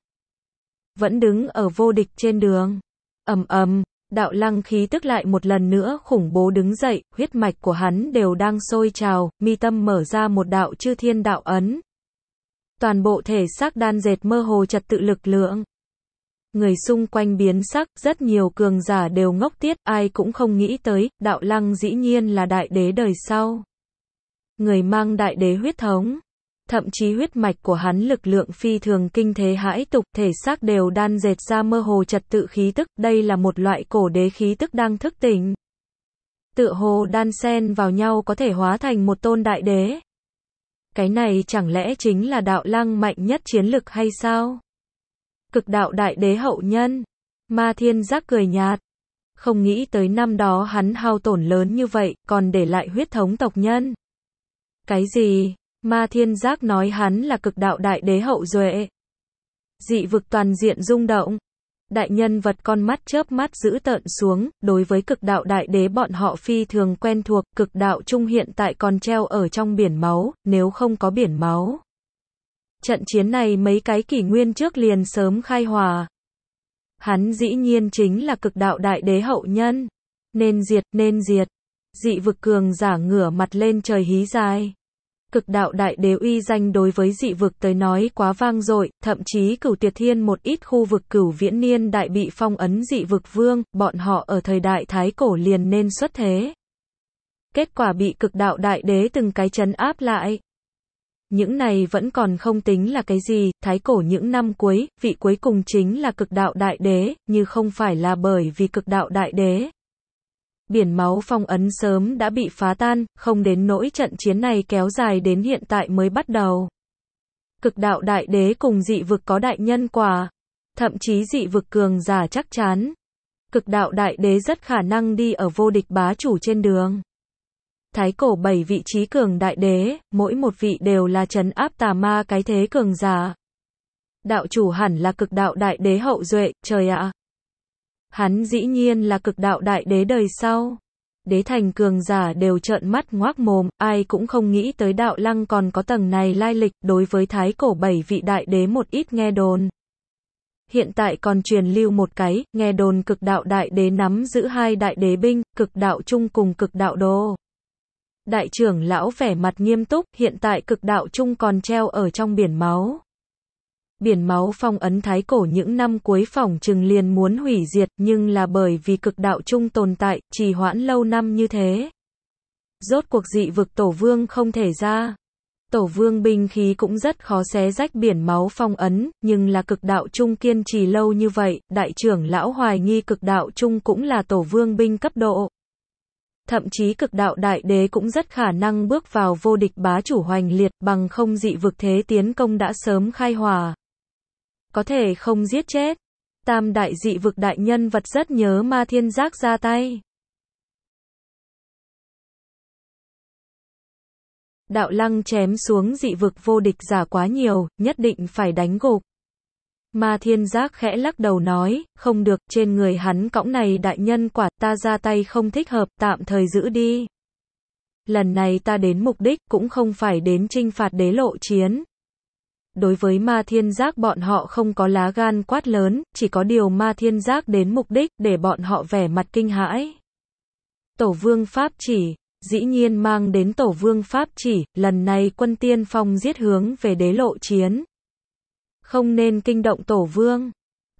Vẫn đứng ở vô địch trên đường. ầm ầm, đạo lăng khí tức lại một lần nữa khủng bố đứng dậy, huyết mạch của hắn đều đang sôi trào, mi tâm mở ra một đạo chư thiên đạo ấn. Toàn bộ thể xác đan dệt mơ hồ trật tự lực lượng người xung quanh biến sắc, rất nhiều cường giả đều ngốc tiết, ai cũng không nghĩ tới, đạo lăng dĩ nhiên là đại đế đời sau. Người mang đại đế huyết thống, thậm chí huyết mạch của hắn lực lượng phi thường kinh thế hãi tục, thể xác đều đan dệt ra mơ hồ trật tự khí tức, đây là một loại cổ đế khí tức đang thức tỉnh. tự hồ đan sen vào nhau có thể hóa thành một tôn đại đế. Cái này chẳng lẽ chính là đạo lăng mạnh nhất chiến lực hay sao? cực đạo đại đế hậu nhân. Ma thiên giác cười nhạt. Không nghĩ tới năm đó hắn hao tổn lớn như vậy, còn để lại huyết thống tộc nhân. Cái gì? Ma thiên giác nói hắn là cực đạo đại đế hậu duệ. Dị vực toàn diện rung động. Đại nhân vật con mắt chớp mắt giữ tợn xuống, đối với cực đạo đại đế bọn họ phi thường quen thuộc, cực đạo trung hiện tại còn treo ở trong biển máu, nếu không có biển máu. Trận chiến này mấy cái kỷ nguyên trước liền sớm khai hòa. Hắn dĩ nhiên chính là cực đạo đại đế hậu nhân. Nên diệt, nên diệt. Dị vực cường giả ngửa mặt lên trời hí dài. Cực đạo đại đế uy danh đối với dị vực tới nói quá vang dội, thậm chí cửu tiệt thiên một ít khu vực cửu viễn niên đại bị phong ấn dị vực vương, bọn họ ở thời đại thái cổ liền nên xuất thế. Kết quả bị cực đạo đại đế từng cái chấn áp lại. Những này vẫn còn không tính là cái gì, thái cổ những năm cuối, vị cuối cùng chính là cực đạo đại đế, như không phải là bởi vì cực đạo đại đế. Biển máu phong ấn sớm đã bị phá tan, không đến nỗi trận chiến này kéo dài đến hiện tại mới bắt đầu. Cực đạo đại đế cùng dị vực có đại nhân quả, thậm chí dị vực cường giả chắc chắn. Cực đạo đại đế rất khả năng đi ở vô địch bá chủ trên đường. Thái cổ bảy vị trí cường đại đế, mỗi một vị đều là trấn áp tà ma cái thế cường giả. Đạo chủ hẳn là cực đạo đại đế hậu duệ, trời ạ. Hắn dĩ nhiên là cực đạo đại đế đời sau. Đế thành cường giả đều trợn mắt ngoác mồm, ai cũng không nghĩ tới đạo lăng còn có tầng này lai lịch đối với thái cổ bảy vị đại đế một ít nghe đồn. Hiện tại còn truyền lưu một cái, nghe đồn cực đạo đại đế nắm giữ hai đại đế binh, cực đạo trung cùng cực đạo đô đại trưởng lão vẻ mặt nghiêm túc, hiện tại cực đạo chung còn treo ở trong biển máu. Biển máu phong ấn thái cổ những năm cuối phòng trừng liền muốn hủy diệt, nhưng là bởi vì cực đạo chung tồn tại, trì hoãn lâu năm như thế. Rốt cuộc dị vực tổ vương không thể ra. Tổ vương binh khí cũng rất khó xé rách biển máu phong ấn, nhưng là cực đạo chung kiên trì lâu như vậy, đại trưởng lão hoài nghi cực đạo chung cũng là tổ vương binh cấp độ thậm chí cực đạo đại đế cũng rất khả năng bước vào vô địch bá chủ hoành liệt bằng không dị vực thế tiến công đã sớm khai hòa. Có thể không giết chết. Tam đại dị vực đại nhân vật rất nhớ ma thiên giác ra tay. Đạo lăng chém xuống dị vực vô địch giả quá nhiều, nhất định phải đánh gục. Ma thiên giác khẽ lắc đầu nói, không được, trên người hắn cõng này đại nhân quả ta ra tay không thích hợp, tạm thời giữ đi. Lần này ta đến mục đích cũng không phải đến trinh phạt đế lộ chiến. Đối với ma thiên giác bọn họ không có lá gan quát lớn, chỉ có điều ma thiên giác đến mục đích để bọn họ vẻ mặt kinh hãi. Tổ vương Pháp chỉ, dĩ nhiên mang đến tổ vương Pháp chỉ, lần này quân tiên phong giết hướng về đế lộ chiến không nên kinh động tổ vương,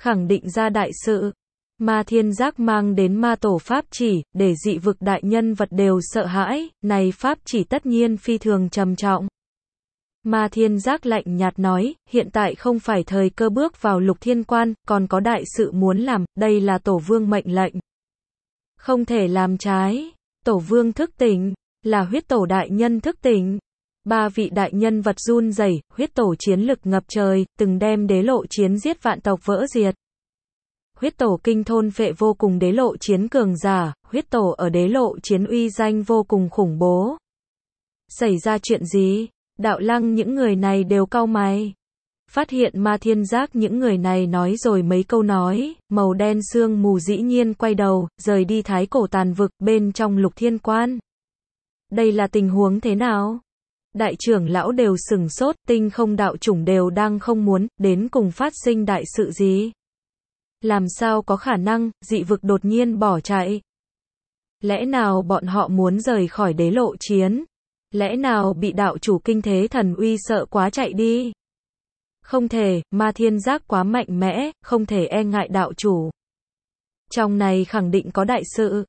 khẳng định ra đại sự, Ma thiên giác mang đến ma tổ pháp chỉ, để dị vực đại nhân vật đều sợ hãi, này pháp chỉ tất nhiên phi thường trầm trọng. Ma thiên giác lạnh nhạt nói, hiện tại không phải thời cơ bước vào lục thiên quan, còn có đại sự muốn làm, đây là tổ vương mệnh lệnh. Không thể làm trái, tổ vương thức tỉnh, là huyết tổ đại nhân thức tỉnh, Ba vị đại nhân vật run rẩy, huyết tổ chiến lực ngập trời, từng đem đế lộ chiến giết vạn tộc vỡ diệt. Huyết tổ kinh thôn phệ vô cùng đế lộ chiến cường giả, huyết tổ ở đế lộ chiến uy danh vô cùng khủng bố. Xảy ra chuyện gì? Đạo lăng những người này đều cau mày. Phát hiện ma thiên giác những người này nói rồi mấy câu nói, màu đen xương mù dĩ nhiên quay đầu, rời đi thái cổ tàn vực bên trong lục thiên quan. Đây là tình huống thế nào? đại trưởng lão đều sừng sốt, tinh không đạo chủng đều đang không muốn, đến cùng phát sinh đại sự gì. Làm sao có khả năng, dị vực đột nhiên bỏ chạy. Lẽ nào bọn họ muốn rời khỏi đế lộ chiến? Lẽ nào bị đạo chủ kinh thế thần uy sợ quá chạy đi? Không thể, ma thiên giác quá mạnh mẽ, không thể e ngại đạo chủ. Trong này khẳng định có đại sự.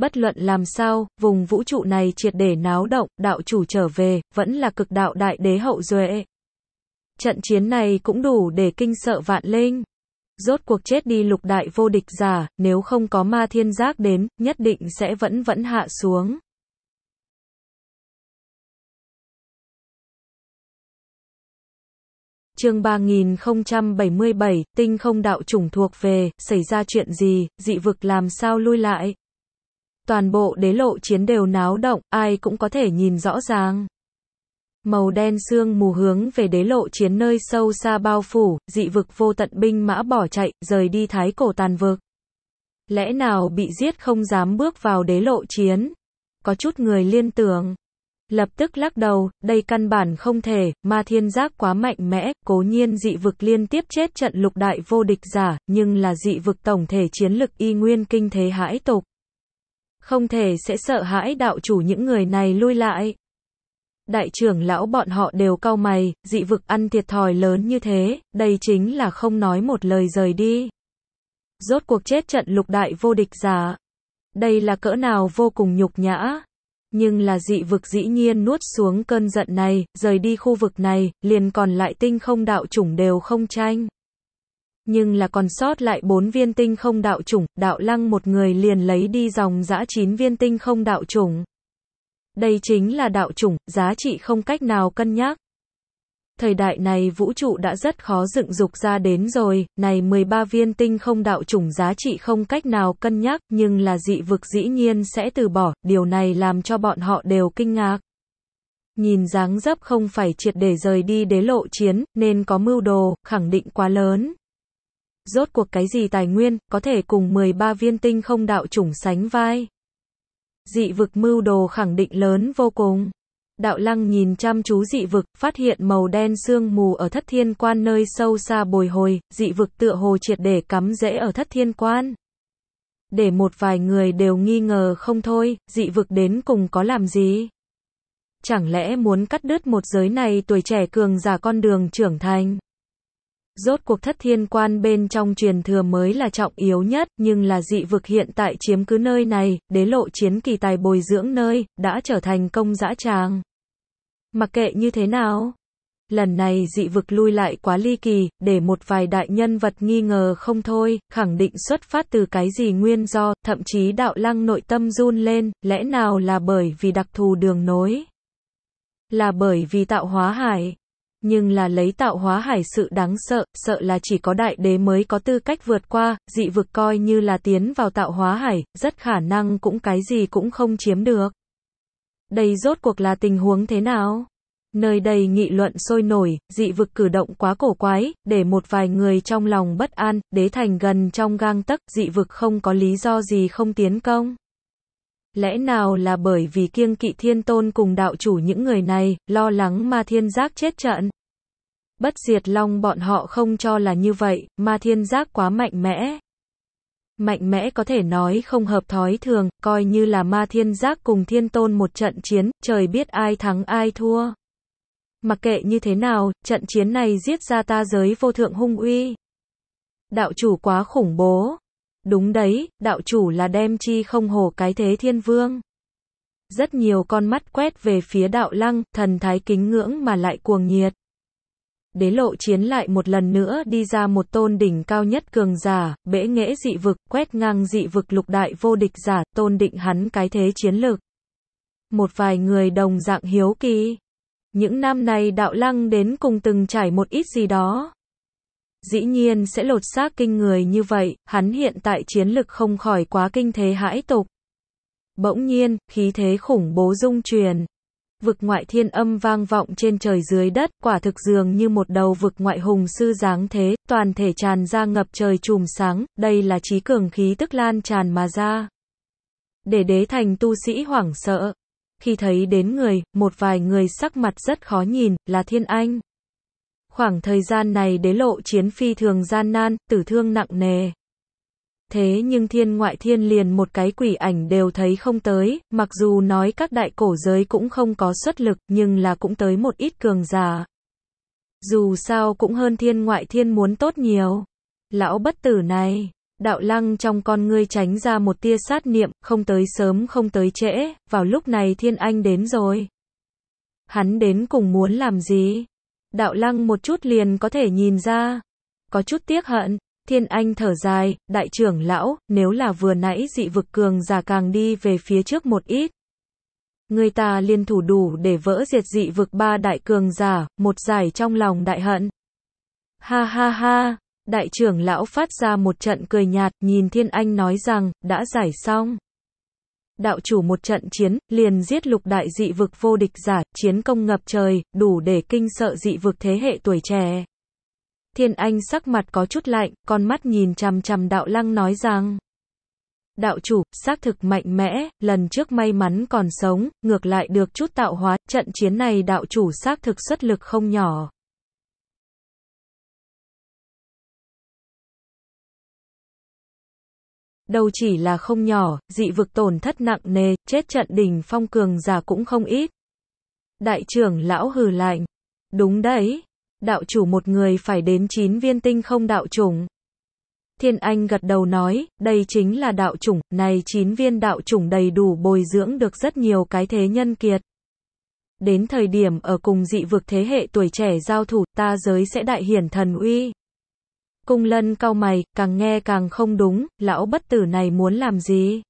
Bất luận làm sao, vùng vũ trụ này triệt để náo động, đạo chủ trở về, vẫn là cực đạo đại đế hậu duệ. Trận chiến này cũng đủ để kinh sợ vạn linh. Rốt cuộc chết đi lục đại vô địch giả, nếu không có ma thiên giác đến, nhất định sẽ vẫn vẫn hạ xuống. chương 3077, tinh không đạo chủng thuộc về, xảy ra chuyện gì, dị vực làm sao lui lại toàn bộ đế lộ chiến đều náo động, ai cũng có thể nhìn rõ ràng. Màu đen sương mù hướng về đế lộ chiến nơi sâu xa bao phủ, dị vực vô tận binh mã bỏ chạy, rời đi thái cổ tàn vực. Lẽ nào bị giết không dám bước vào đế lộ chiến? Có chút người liên tưởng. Lập tức lắc đầu, đây căn bản không thể, ma thiên giác quá mạnh mẽ, cố nhiên dị vực liên tiếp chết trận lục đại vô địch giả, nhưng là dị vực tổng thể chiến lực y nguyên kinh thế hãi tục không thể sẽ sợ hãi đạo chủ những người này lui lại. Đại trưởng lão bọn họ đều cau mày, dị vực ăn thiệt thòi lớn như thế, đây chính là không nói một lời rời đi. Rốt cuộc chết trận lục đại vô địch giả. Đây là cỡ nào vô cùng nhục nhã. Nhưng là dị vực dĩ nhiên nuốt xuống cơn giận này, rời đi khu vực này, liền còn lại tinh không đạo chủng đều không tranh nhưng là còn sót lại 4 viên tinh không đạo chủng, đạo lăng một người liền lấy đi dòng dã 9 viên tinh không đạo chủng. Đây chính là đạo chủng, giá trị không cách nào cân nhắc. Thời đại này vũ trụ đã rất khó dựng dục ra đến rồi, này 13 viên tinh không đạo chủng giá trị không cách nào cân nhắc, nhưng là dị vực dĩ nhiên sẽ từ bỏ, điều này làm cho bọn họ đều kinh ngạc nhìn dáng dấp không phải triệt để rời đi đế lộ chiến, nên có mưu đồ, khẳng định quá lớn rốt cuộc cái gì tài nguyên, có thể cùng 13 viên tinh không đạo chủng sánh vai. Dị vực mưu đồ khẳng định lớn vô cùng. Đạo lăng nhìn chăm chú dị vực, phát hiện màu đen sương mù ở thất thiên quan nơi sâu xa bồi hồi, dị vực tựa hồ triệt để cắm rễ ở thất thiên quan. Để một vài người đều nghi ngờ không thôi, dị vực đến cùng có làm gì? Chẳng lẽ muốn cắt đứt một giới này tuổi trẻ cường giả con đường trưởng thành? Rốt cuộc thất thiên quan bên trong truyền thừa mới là trọng yếu nhất, nhưng là dị vực hiện tại chiếm cứ nơi này, đế lộ chiến kỳ tài bồi dưỡng nơi, đã trở thành công dã tràng. Mặc kệ như thế nào, lần này dị vực lui lại quá ly kỳ, để một vài đại nhân vật nghi ngờ không thôi, khẳng định xuất phát từ cái gì nguyên do, thậm chí đạo lăng nội tâm run lên, lẽ nào là bởi vì đặc thù đường nối? Là bởi vì tạo hóa hải? nhưng là lấy tạo hóa hải sự đáng sợ, sợ là chỉ có đại đế mới có tư cách vượt qua, dị vực coi như là tiến vào tạo hóa hải, rất khả năng cũng cái gì cũng không chiếm được. Đây rốt cuộc là tình huống thế nào? Nơi đây nghị luận sôi nổi, dị vực cử động quá cổ quái, để một vài người trong lòng bất an, đế thành gần trong gang tấc, dị vực không có lý do gì không tiến công. Lẽ nào là bởi vì kiêng kỵ thiên tôn cùng đạo chủ những người này, lo lắng ma thiên giác chết trận? Bất diệt long bọn họ không cho là như vậy, ma thiên giác quá mạnh mẽ. Mạnh mẽ có thể nói không hợp thói thường, coi như là ma thiên giác cùng thiên tôn một trận chiến, trời biết ai thắng ai thua. Mặc kệ như thế nào, trận chiến này giết ra ta giới vô thượng hung uy. Đạo chủ quá khủng bố, Đúng đấy, đạo chủ là đem chi không hổ cái thế thiên vương. Rất nhiều con mắt quét về phía đạo lăng, thần thái kính ngưỡng mà lại cuồng nhiệt. Đế lộ chiến lại một lần nữa đi ra một tôn đỉnh cao nhất cường giả, bể nghệ dị vực, quét ngang dị vực lục đại vô địch giả, tôn định hắn cái thế chiến lược. Một vài người đồng dạng hiếu kỳ. Những năm này đạo lăng đến cùng từng trải một ít gì đó dĩ nhiên sẽ lột xác kinh người như vậy, hắn hiện tại chiến lực không khỏi quá kinh thế hãi tục. Bỗng nhiên, khí thế khủng bố dung truyền. Vực ngoại thiên âm vang vọng trên trời dưới đất, quả thực dường như một đầu vực ngoại hùng sư dáng thế, toàn thể tràn ra ngập trời trùm sáng, đây là trí cường khí tức lan tràn mà ra. Để đế thành tu sĩ hoảng sợ. Khi thấy đến người, một vài người sắc mặt rất khó nhìn, là thiên anh. Khoảng thời gian này đế lộ chiến phi thường gian nan, tử thương nặng nề. Thế nhưng thiên ngoại thiên liền một cái quỷ ảnh đều thấy không tới, mặc dù nói các đại cổ giới cũng không có xuất lực nhưng là cũng tới một ít cường giả. Dù sao cũng hơn thiên ngoại thiên muốn tốt nhiều. Lão bất tử này, đạo lăng trong con ngươi tránh ra một tia sát niệm, không tới sớm không tới trễ, vào lúc này thiên anh đến rồi. Hắn đến cùng muốn làm gì? đạo lăng một chút liền có thể nhìn ra. Có chút tiếc hận, thiên anh thở dài, đại trưởng lão, nếu là vừa nãy dị vực cường giả càng đi về phía trước một ít. Người ta liên thủ đủ để vỡ diệt dị vực ba đại cường giả, một giải trong lòng đại hận. Ha ha ha, đại trưởng lão phát ra một trận cười nhạt, nhìn thiên anh nói rằng, đã giải xong đạo chủ một trận chiến, liền giết lục đại dị vực vô địch giả, chiến công ngập trời, đủ để kinh sợ dị vực thế hệ tuổi trẻ. Thiên Anh sắc mặt có chút lạnh, con mắt nhìn chằm chằm đạo lăng nói rằng. Đạo chủ, xác thực mạnh mẽ, lần trước may mắn còn sống, ngược lại được chút tạo hóa, trận chiến này đạo chủ xác thực xuất lực không nhỏ. đâu chỉ là không nhỏ, dị vực tổn thất nặng nề, chết trận đỉnh phong cường giả cũng không ít. Đại trưởng lão hừ lạnh. Đúng đấy. Đạo chủ một người phải đến 9 viên tinh không đạo chủng. Thiên Anh gật đầu nói, đây chính là đạo chủng, này 9 viên đạo chủng đầy đủ bồi dưỡng được rất nhiều cái thế nhân kiệt. Đến thời điểm ở cùng dị vực thế hệ tuổi trẻ giao thủ, ta giới sẽ đại hiển thần uy. Cung lân cao mày, càng nghe càng không đúng, lão bất tử này muốn làm gì?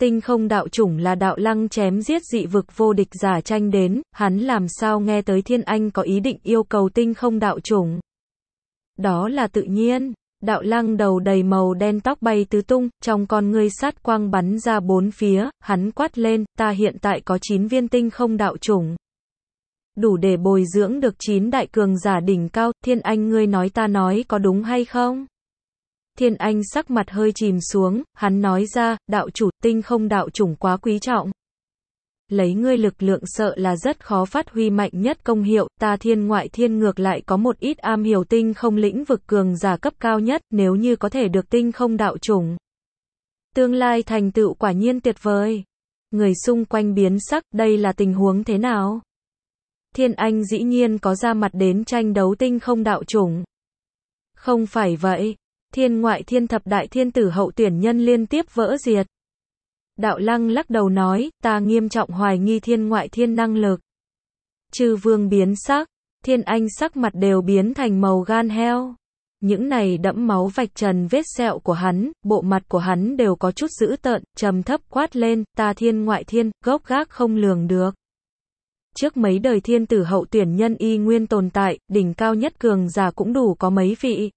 Tinh không đạo chủng là đạo lăng chém giết dị vực vô địch giả tranh đến, hắn làm sao nghe tới thiên anh có ý định yêu cầu tinh không đạo chủng. Đó là tự nhiên, đạo lăng đầu đầy màu đen tóc bay tứ tung, trong con ngươi sát quang bắn ra bốn phía, hắn quát lên, ta hiện tại có 9 viên tinh không đạo chủng đủ để bồi dưỡng được 9 đại cường giả đỉnh cao, Thiên Anh ngươi nói ta nói có đúng hay không? Thiên Anh sắc mặt hơi chìm xuống, hắn nói ra, đạo chủ tinh không đạo chủng quá quý trọng. Lấy ngươi lực lượng sợ là rất khó phát huy mạnh nhất công hiệu, ta thiên ngoại thiên ngược lại có một ít am hiểu tinh không lĩnh vực cường giả cấp cao nhất, nếu như có thể được tinh không đạo chủng. Tương lai thành tựu quả nhiên tuyệt vời. Người xung quanh biến sắc, đây là tình huống thế nào? Thiên Anh dĩ nhiên có ra mặt đến tranh đấu tinh không đạo chủng. Không phải vậy, thiên ngoại thiên thập đại thiên tử hậu tuyển nhân liên tiếp vỡ diệt. Đạo Lăng lắc đầu nói, ta nghiêm trọng hoài nghi thiên ngoại thiên năng lực. chư vương biến sắc, thiên anh sắc mặt đều biến thành màu gan heo. Những này đẫm máu vạch trần vết sẹo của hắn, bộ mặt của hắn đều có chút dữ tợn, trầm thấp quát lên, ta thiên ngoại thiên, gốc gác không lường được trước mấy đời thiên tử hậu tuyển nhân y nguyên tồn tại, đỉnh cao nhất cường giả cũng đủ có mấy vị.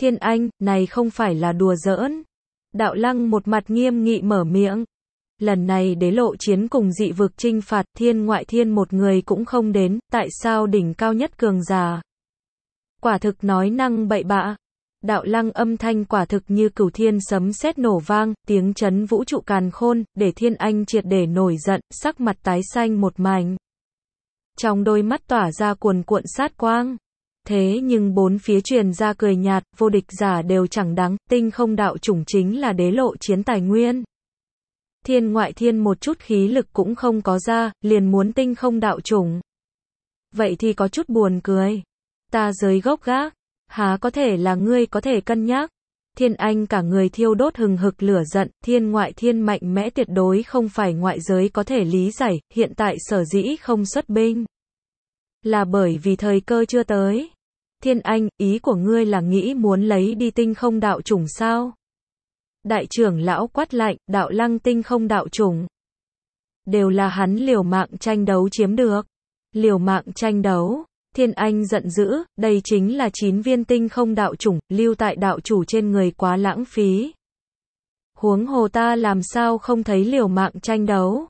Thiên Anh, này không phải là đùa giỡn. Đạo Lăng một mặt nghiêm nghị mở miệng. Lần này đế lộ chiến cùng dị vực trinh phạt thiên ngoại thiên một người cũng không đến, tại sao đỉnh cao nhất cường già? Quả thực nói năng bậy bạ. Đạo lăng âm thanh quả thực như cửu thiên sấm sét nổ vang, tiếng chấn vũ trụ càn khôn, để thiên anh triệt để nổi giận, sắc mặt tái xanh một mảnh trong đôi mắt tỏa ra cuồn cuộn sát quang. Thế nhưng bốn phía truyền ra cười nhạt, vô địch giả đều chẳng đáng, tinh không đạo chủng chính là đế lộ chiến tài nguyên. Thiên ngoại thiên một chút khí lực cũng không có ra, liền muốn tinh không đạo chủng. Vậy thì có chút buồn cười. Ta giới gốc gác, há có thể là ngươi có thể cân nhắc, Thiên Anh cả người thiêu đốt hừng hực lửa giận, thiên ngoại thiên mạnh mẽ tuyệt đối không phải ngoại giới có thể lý giải, hiện tại sở dĩ không xuất binh. Là bởi vì thời cơ chưa tới. Thiên Anh, ý của ngươi là nghĩ muốn lấy đi tinh không đạo chủng sao? Đại trưởng lão quát lạnh, đạo lăng tinh không đạo chủng. Đều là hắn liều mạng tranh đấu chiếm được. Liều mạng tranh đấu. Thiên Anh giận dữ, đây chính là chín viên tinh không đạo chủng, lưu tại đạo chủ trên người quá lãng phí. Huống hồ ta làm sao không thấy liều mạng tranh đấu.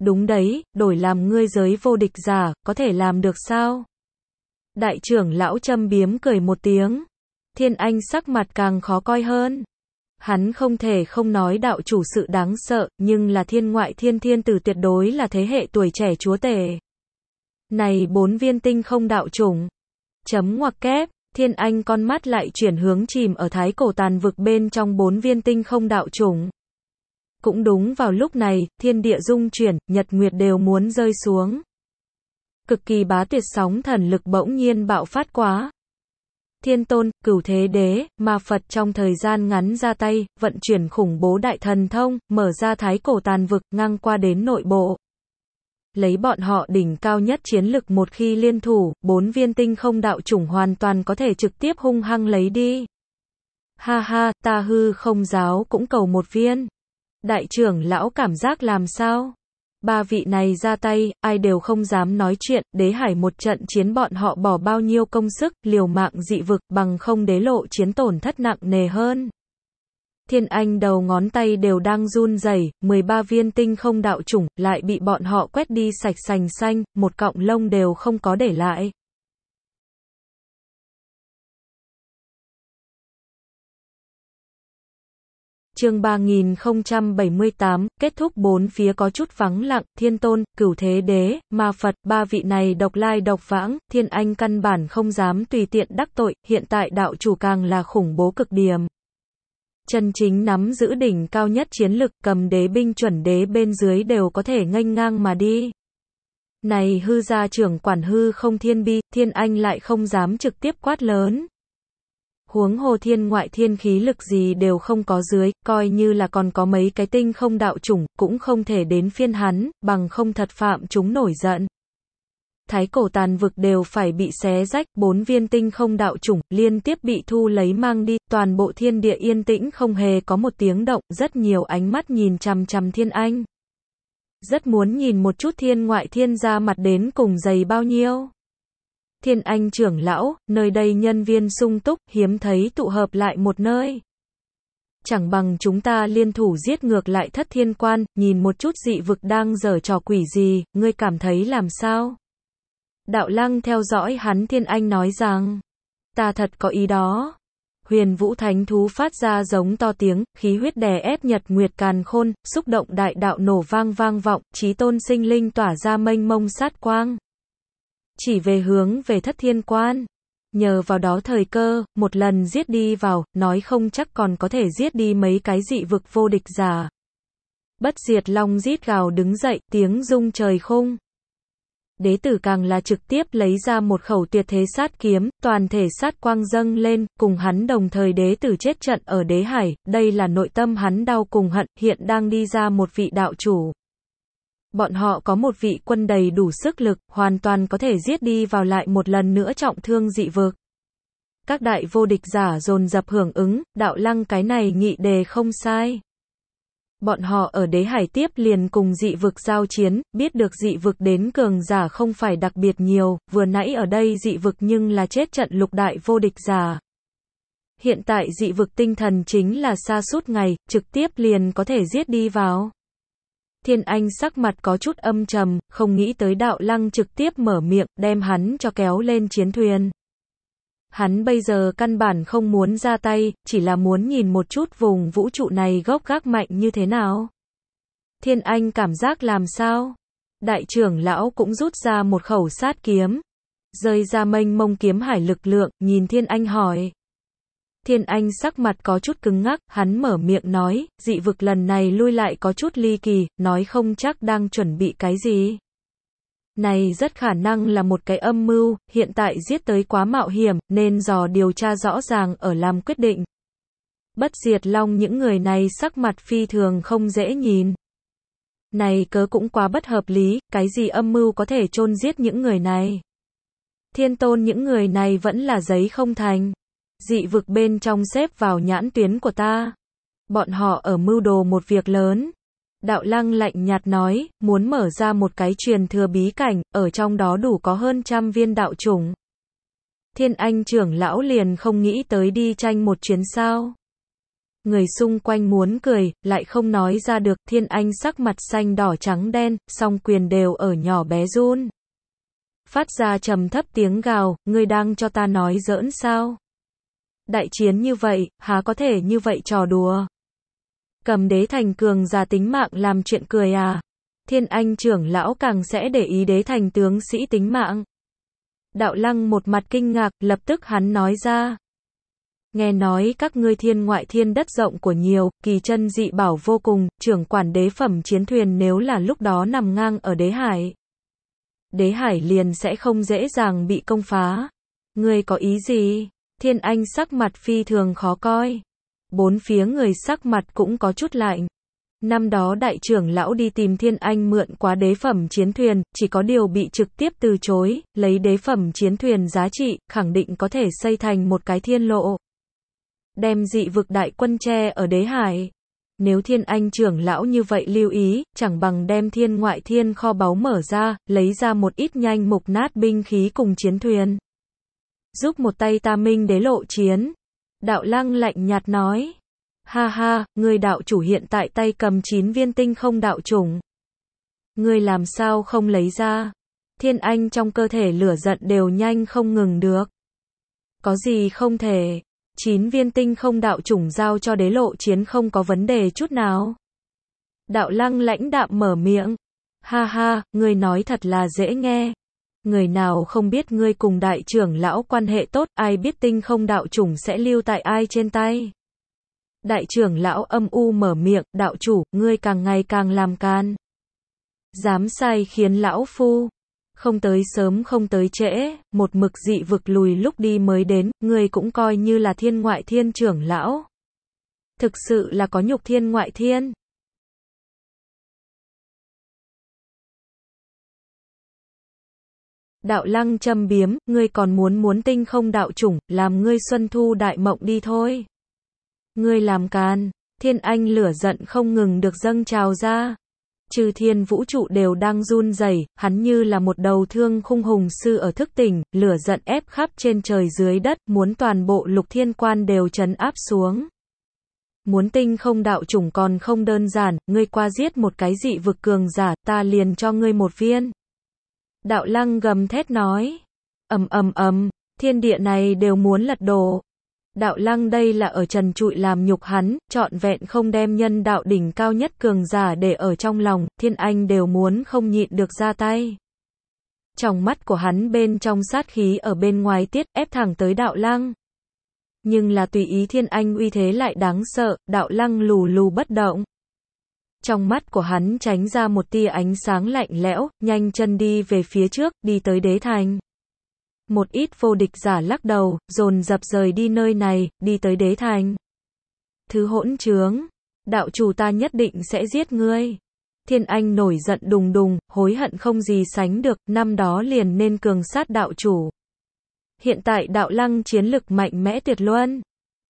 Đúng đấy, đổi làm ngươi giới vô địch giả, có thể làm được sao? Đại trưởng lão châm biếm cười một tiếng. Thiên Anh sắc mặt càng khó coi hơn. Hắn không thể không nói đạo chủ sự đáng sợ, nhưng là thiên ngoại thiên thiên tử tuyệt đối là thế hệ tuổi trẻ chúa tể. Này bốn viên tinh không đạo chủng. Chấm ngoặc kép, thiên anh con mắt lại chuyển hướng chìm ở thái cổ tàn vực bên trong bốn viên tinh không đạo chủng. Cũng đúng vào lúc này, thiên địa dung chuyển, nhật nguyệt đều muốn rơi xuống. Cực kỳ bá tuyệt sóng thần lực bỗng nhiên bạo phát quá. Thiên tôn, cửu thế đế, mà Phật trong thời gian ngắn ra tay, vận chuyển khủng bố đại thần thông, mở ra thái cổ tàn vực, ngang qua đến nội bộ lấy bọn họ đỉnh cao nhất chiến lực một khi liên thủ, bốn viên tinh không đạo chủng hoàn toàn có thể trực tiếp hung hăng lấy đi. Ha ha, ta hư không giáo cũng cầu một viên. Đại trưởng lão cảm giác làm sao? Ba vị này ra tay, ai đều không dám nói chuyện, đế hải một trận chiến bọn họ bỏ bao nhiêu công sức, liều mạng dị vực, bằng không đế lộ chiến tổn thất nặng nề hơn. Thiên Anh đầu ngón tay đều đang run rẩy, 13 viên tinh không đạo chủng lại bị bọn họ quét đi sạch sành xanh, một cọng lông đều không có để lại. Chương 3078, kết thúc bốn phía có chút vắng lặng, Thiên Tôn, Cửu Thế Đế, Ma Phật, ba vị này độc lai độc vãng, Thiên Anh căn bản không dám tùy tiện đắc tội, hiện tại đạo chủ càng là khủng bố cực điểm chân chính nắm giữ đỉnh cao nhất chiến lực, cầm đế binh chuẩn đế bên dưới đều có thể nghênh ngang mà đi. Này hư gia trưởng quản hư không thiên bi, thiên anh lại không dám trực tiếp quát lớn. Huống hồ thiên ngoại thiên khí lực gì đều không có dưới, coi như là còn có mấy cái tinh không đạo chủng, cũng không thể đến phiên hắn, bằng không thật phạm chúng nổi giận thái cổ tàn vực đều phải bị xé rách, bốn viên tinh không đạo chủng, liên tiếp bị thu lấy mang đi, toàn bộ thiên địa yên tĩnh không hề có một tiếng động, rất nhiều ánh mắt nhìn chằm chằm thiên anh. Rất muốn nhìn một chút thiên ngoại thiên ra mặt đến cùng dày bao nhiêu. Thiên anh trưởng lão, nơi đây nhân viên sung túc, hiếm thấy tụ hợp lại một nơi chẳng bằng chúng ta liên thủ giết ngược lại thất thiên quan, nhìn một chút dị vực đang dở trò quỷ gì, ngươi cảm thấy làm sao? Đạo lăng theo dõi hắn thiên anh nói rằng, ta thật có ý đó. Huyền vũ thánh thú phát ra giống to tiếng, khí huyết đè ép nhật nguyệt càn khôn, xúc động đại đạo nổ vang vang vọng, trí tôn sinh linh tỏa ra mênh mông sát quang. Chỉ về hướng về thất thiên quan. Nhờ vào đó thời cơ, một lần giết đi vào, nói không chắc còn có thể giết đi mấy cái dị vực vô địch giả. Bất diệt long rít gào đứng dậy, tiếng rung trời khung đế tử càng là trực tiếp lấy ra một khẩu tuyệt thế sát kiếm, toàn thể sát quang dâng lên, cùng hắn đồng thời đế tử chết trận ở đế hải, đây là nội tâm hắn đau cùng hận, hiện đang đi ra một vị đạo chủ. Bọn họ có một vị quân đầy đủ sức lực, hoàn toàn có thể giết đi vào lại một lần nữa trọng thương dị vực. Các đại vô địch giả dồn dập hưởng ứng, đạo lăng cái này nghị đề không sai bọn họ ở đế hải tiếp liền cùng dị vực giao chiến, biết được dị vực đến cường giả không phải đặc biệt nhiều, vừa nãy ở đây dị vực nhưng là chết trận lục đại vô địch giả. Hiện tại dị vực tinh thần chính là xa suốt ngày, trực tiếp liền có thể giết đi vào. Thiên Anh sắc mặt có chút âm trầm, không nghĩ tới đạo lăng trực tiếp mở miệng, đem hắn cho kéo lên chiến thuyền. Hắn bây giờ căn bản không muốn ra tay, chỉ là muốn nhìn một chút vùng vũ trụ này gốc gác mạnh như thế nào. Thiên Anh cảm giác làm sao? Đại trưởng lão cũng rút ra một khẩu sát kiếm. Rơi ra mênh mông kiếm hải lực lượng, nhìn Thiên Anh hỏi. Thiên Anh sắc mặt có chút cứng ngắc, hắn mở miệng nói, dị vực lần này lui lại có chút ly kỳ, nói không chắc đang chuẩn bị cái gì. Này rất khả năng là một cái âm mưu, hiện tại giết tới quá mạo hiểm, nên dò điều tra rõ ràng ở làm quyết định. Bất diệt long những người này sắc mặt phi thường không dễ nhìn. Này cớ cũng quá bất hợp lý, cái gì âm mưu có thể chôn giết những người này. Thiên tôn những người này vẫn là giấy không thành. Dị vực bên trong xếp vào nhãn tuyến của ta. Bọn họ ở mưu đồ một việc lớn. Đạo lăng lạnh nhạt nói, muốn mở ra một cái truyền thừa bí cảnh, ở trong đó đủ có hơn trăm viên đạo chủng. Thiên anh trưởng lão liền không nghĩ tới đi tranh một chuyến sao. Người xung quanh muốn cười, lại không nói ra được, thiên anh sắc mặt xanh đỏ trắng đen, song quyền đều ở nhỏ bé run. Phát ra trầm thấp tiếng gào, Người đang cho ta nói giỡn sao? Đại chiến như vậy, há có thể như vậy trò đùa cầm đế thành cường giả tính mạng làm chuyện cười à. Thiên anh trưởng lão càng sẽ để ý đế thành tướng sĩ tính mạng. Đạo lăng một mặt kinh ngạc, lập tức hắn nói ra. Nghe nói các ngươi thiên ngoại thiên đất rộng của nhiều, kỳ chân dị bảo vô cùng, trưởng quản đế phẩm chiến thuyền nếu là lúc đó nằm ngang ở đế hải. Đế hải liền sẽ không dễ dàng bị công phá. Ngươi có ý gì? Thiên Anh sắc mặt phi thường khó coi bốn phía người sắc mặt cũng có chút lạnh. Năm đó đại trưởng lão đi tìm Thiên Anh mượn quá đế phẩm chiến thuyền, chỉ có điều bị trực tiếp từ chối, lấy đế phẩm chiến thuyền giá trị, khẳng định có thể xây thành một cái thiên lộ. Đem dị vực đại quân tre ở đế hải. Nếu Thiên Anh trưởng lão như vậy lưu ý, chẳng bằng đem thiên ngoại thiên kho báu mở ra, lấy ra một ít nhanh mục nát binh khí cùng chiến thuyền. Giúp một tay ta minh đế lộ chiến, Đạo lăng lạnh nhạt nói. Ha ha, người đạo chủ hiện tại tay cầm 9 viên tinh không đạo trùng, Người làm sao không lấy ra? Thiên anh trong cơ thể lửa giận đều nhanh không ngừng được. Có gì không thể. 9 viên tinh không đạo trùng giao cho đế lộ chiến không có vấn đề chút nào. Đạo lăng lãnh đạm mở miệng. Ha ha, người nói thật là dễ nghe người nào không biết ngươi cùng đại trưởng lão quan hệ tốt, ai biết tinh không đạo chủng sẽ lưu tại ai trên tay. Đại trưởng lão âm u mở miệng, đạo chủ, ngươi càng ngày càng làm can. Dám sai khiến lão phu, không tới sớm không tới trễ, một mực dị vực lùi lúc đi mới đến, ngươi cũng coi như là thiên ngoại thiên trưởng lão. Thực sự là có nhục thiên ngoại thiên. đạo lăng châm biếm, ngươi còn muốn muốn tinh không đạo chủng, làm ngươi xuân thu đại mộng đi thôi. Ngươi làm can, thiên anh lửa giận không ngừng được dâng trào ra. Trừ thiên vũ trụ đều đang run dày, hắn như là một đầu thương khung hùng sư ở thức tỉnh, lửa giận ép khắp trên trời dưới đất, muốn toàn bộ lục thiên quan đều trấn áp xuống muốn tinh không đạo chủng còn không đơn giản, ngươi qua giết một cái dị vực cường giả, ta liền cho ngươi một viên. Đạo lăng gầm thét nói. ầm ầm ầm, thiên địa này đều muốn lật đổ. Đạo lăng đây là ở trần trụi làm nhục hắn, trọn vẹn không đem nhân đạo đỉnh cao nhất cường giả để ở trong lòng, thiên anh đều muốn không nhịn được ra tay. Trong mắt của hắn bên trong sát khí ở bên ngoài tiết ép thẳng tới đạo lăng. Nhưng là tùy ý thiên anh uy thế lại đáng sợ, đạo lăng lù lù bất động. Trong mắt của hắn tránh ra một tia ánh sáng lạnh lẽo, nhanh chân đi về phía trước, đi tới đế thành. Một ít vô địch giả lắc đầu, dồn dập rời đi nơi này, đi tới đế thành. Thứ hỗn trướng, đạo chủ ta nhất định sẽ giết ngươi. Thiên Anh nổi giận đùng đùng, hối hận không gì sánh được, năm đó liền nên cường sát đạo chủ. Hiện tại đạo lăng chiến lực mạnh mẽ tuyệt luân.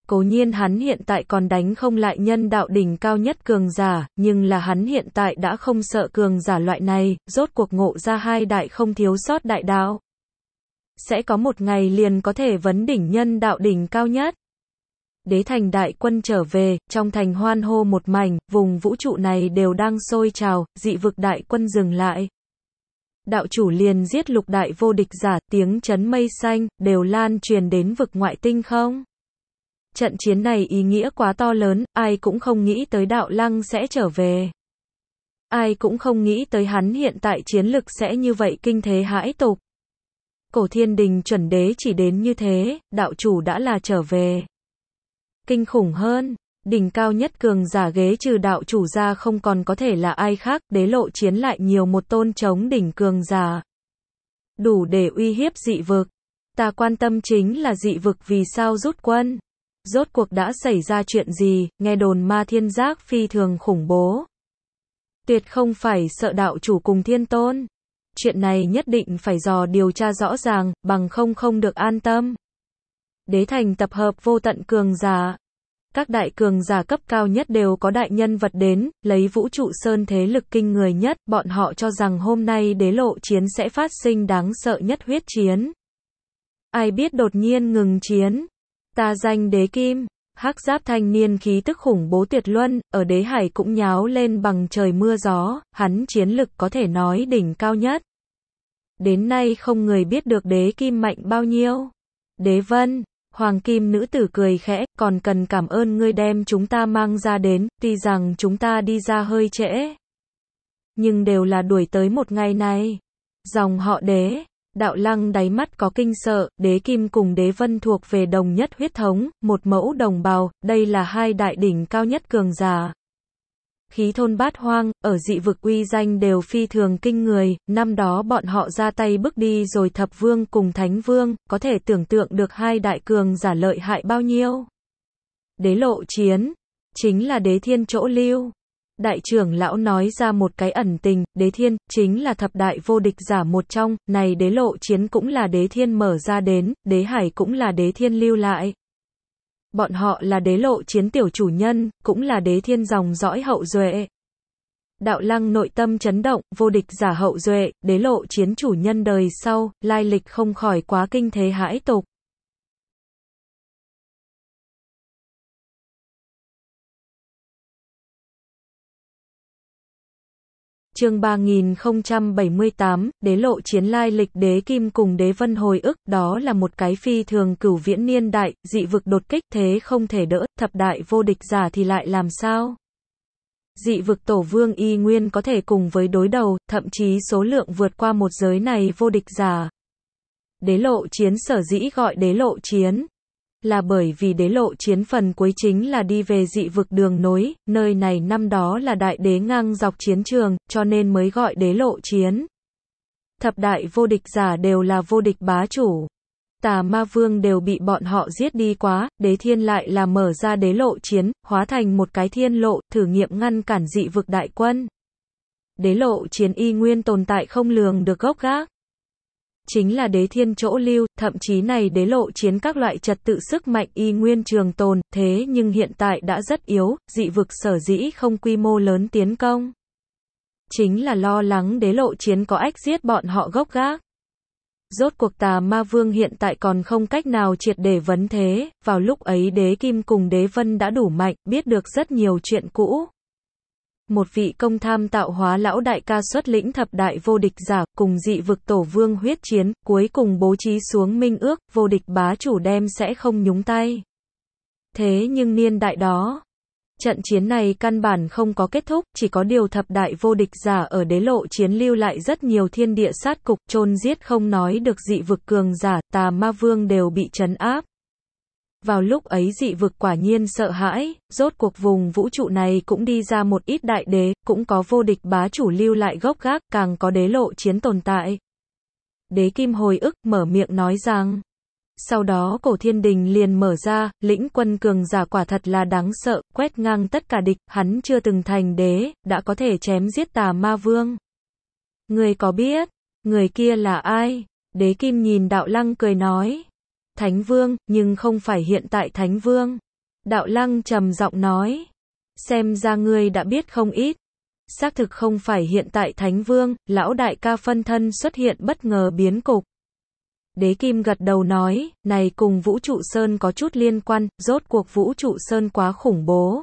Cố nhiên hắn hiện tại còn đánh không lại nhân đạo đỉnh cao nhất cường giả, nhưng là hắn hiện tại đã không sợ cường giả loại này, rốt cuộc ngộ ra hai đại không thiếu sót đại đạo. Sẽ có một ngày liền có thể vấn đỉnh nhân đạo đỉnh cao nhất. Đế thành đại quân trở về, trong thành hoan hô một mảnh, vùng vũ trụ này đều đang sôi trào, dị vực đại quân dừng lại. Đạo chủ liền giết lục đại vô địch giả, tiếng chấn mây xanh, đều lan truyền đến vực ngoại tinh không? Trận chiến này ý nghĩa quá to lớn, ai cũng không nghĩ tới đạo lăng sẽ trở về. Ai cũng không nghĩ tới hắn hiện tại chiến lực sẽ như vậy kinh thế hãi tục. Cổ thiên đình chuẩn đế chỉ đến như thế, đạo chủ đã là trở về. Kinh khủng hơn, đỉnh cao nhất cường giả ghế trừ đạo chủ ra không còn có thể là ai khác, đế lộ chiến lại nhiều một tôn chống đỉnh cường giả. Đủ để uy hiếp dị vực. Ta quan tâm chính là dị vực vì sao rút quân rốt cuộc đã xảy ra chuyện gì, nghe đồn ma thiên giác phi thường khủng bố. Tuyệt không phải sợ đạo chủ cùng thiên tôn. Chuyện này nhất định phải dò điều tra rõ ràng, bằng không không được an tâm. Đế thành tập hợp vô tận cường giả. Các đại cường giả cấp cao nhất đều có đại nhân vật đến, lấy vũ trụ sơn thế lực kinh người nhất, bọn họ cho rằng hôm nay đế lộ chiến sẽ phát sinh đáng sợ nhất huyết chiến. Ai biết đột nhiên ngừng chiến, ta danh đế kim, hắc giáp thanh niên khí tức khủng bố tuyệt luân, ở đế hải cũng nháo lên bằng trời mưa gió, hắn chiến lực có thể nói đỉnh cao nhất. Đến nay không người biết được đế kim mạnh bao nhiêu. Đế vân, hoàng kim nữ tử cười khẽ, còn cần cảm ơn ngươi đem chúng ta mang ra đến, tuy rằng chúng ta đi ra hơi trễ. Nhưng đều là đuổi tới một ngày này. Dòng họ đế, đạo lăng đáy mắt có kinh sợ, đế kim cùng đế vân thuộc về đồng nhất huyết thống, một mẫu đồng bào, đây là hai đại đỉnh cao nhất cường giả. Khí thôn bát hoang, ở dị vực uy danh đều phi thường kinh người, năm đó bọn họ ra tay bước đi rồi thập vương cùng thánh vương, có thể tưởng tượng được hai đại cường giả lợi hại bao nhiêu. Đế lộ chiến, chính là đế thiên chỗ lưu. Đại trưởng lão nói ra một cái ẩn tình, đế thiên, chính là thập đại vô địch giả một trong, này đế lộ chiến cũng là đế thiên mở ra đến, đế hải cũng là đế thiên lưu lại. Bọn họ là đế lộ chiến tiểu chủ nhân, cũng là đế thiên dòng dõi hậu duệ. Đạo lăng nội tâm chấn động, vô địch giả hậu duệ, đế lộ chiến chủ nhân đời sau, lai lịch không khỏi quá kinh thế hãi tục. chương 3078, đế lộ chiến lai lịch đế kim cùng đế vân hồi ức, đó là một cái phi thường cửu viễn niên đại, dị vực đột kích thế không thể đỡ, thập đại vô địch giả thì lại làm sao? Dị vực tổ vương y nguyên có thể cùng với đối đầu, thậm chí số lượng vượt qua một giới này vô địch giả. Đế lộ chiến sở dĩ gọi đế lộ chiến, là bởi vì đế lộ chiến phần cuối chính là đi về dị vực đường nối, nơi này năm đó là đại đế ngang dọc chiến trường, cho nên mới gọi đế lộ chiến. Thập đại vô địch giả đều là vô địch bá chủ. Tà ma vương đều bị bọn họ giết đi quá, đế thiên lại là mở ra đế lộ chiến, hóa thành một cái thiên lộ, thử nghiệm ngăn cản dị vực đại quân. Đế lộ chiến y nguyên tồn tại không lường được gốc gác chính là đế thiên chỗ lưu, thậm chí này đế lộ chiến các loại trật tự sức mạnh y nguyên trường tồn, thế nhưng hiện tại đã rất yếu, dị vực sở dĩ không quy mô lớn tiến công. Chính là lo lắng đế lộ chiến có ách giết bọn họ gốc gác. Rốt cuộc tà ma vương hiện tại còn không cách nào triệt để vấn thế, vào lúc ấy đế kim cùng đế vân đã đủ mạnh, biết được rất nhiều chuyện cũ một vị công tham tạo hóa lão đại ca xuất lĩnh thập đại vô địch giả, cùng dị vực tổ vương huyết chiến, cuối cùng bố trí xuống minh ước, vô địch bá chủ đem sẽ không nhúng tay. Thế nhưng niên đại đó, trận chiến này căn bản không có kết thúc, chỉ có điều thập đại vô địch giả ở đế lộ chiến lưu lại rất nhiều thiên địa sát cục, chôn giết không nói được dị vực cường giả, tà ma vương đều bị trấn áp. Vào lúc ấy dị vực quả nhiên sợ hãi, rốt cuộc vùng vũ trụ này cũng đi ra một ít đại đế, cũng có vô địch bá chủ lưu lại gốc gác, càng có đế lộ chiến tồn tại. Đế Kim hồi ức mở miệng nói rằng, sau đó cổ thiên đình liền mở ra, lĩnh quân cường giả quả thật là đáng sợ, quét ngang tất cả địch, hắn chưa từng thành đế, đã có thể chém giết tà ma vương. Người có biết, người kia là ai? Đế Kim nhìn đạo lăng cười nói, Thánh Vương, nhưng không phải hiện tại Thánh Vương. Đạo Lăng trầm giọng nói. Xem ra ngươi đã biết không ít. Xác thực không phải hiện tại Thánh Vương, lão đại ca phân thân xuất hiện bất ngờ biến cục. Đế Kim gật đầu nói, này cùng Vũ Trụ Sơn có chút liên quan, rốt cuộc Vũ Trụ Sơn quá khủng bố.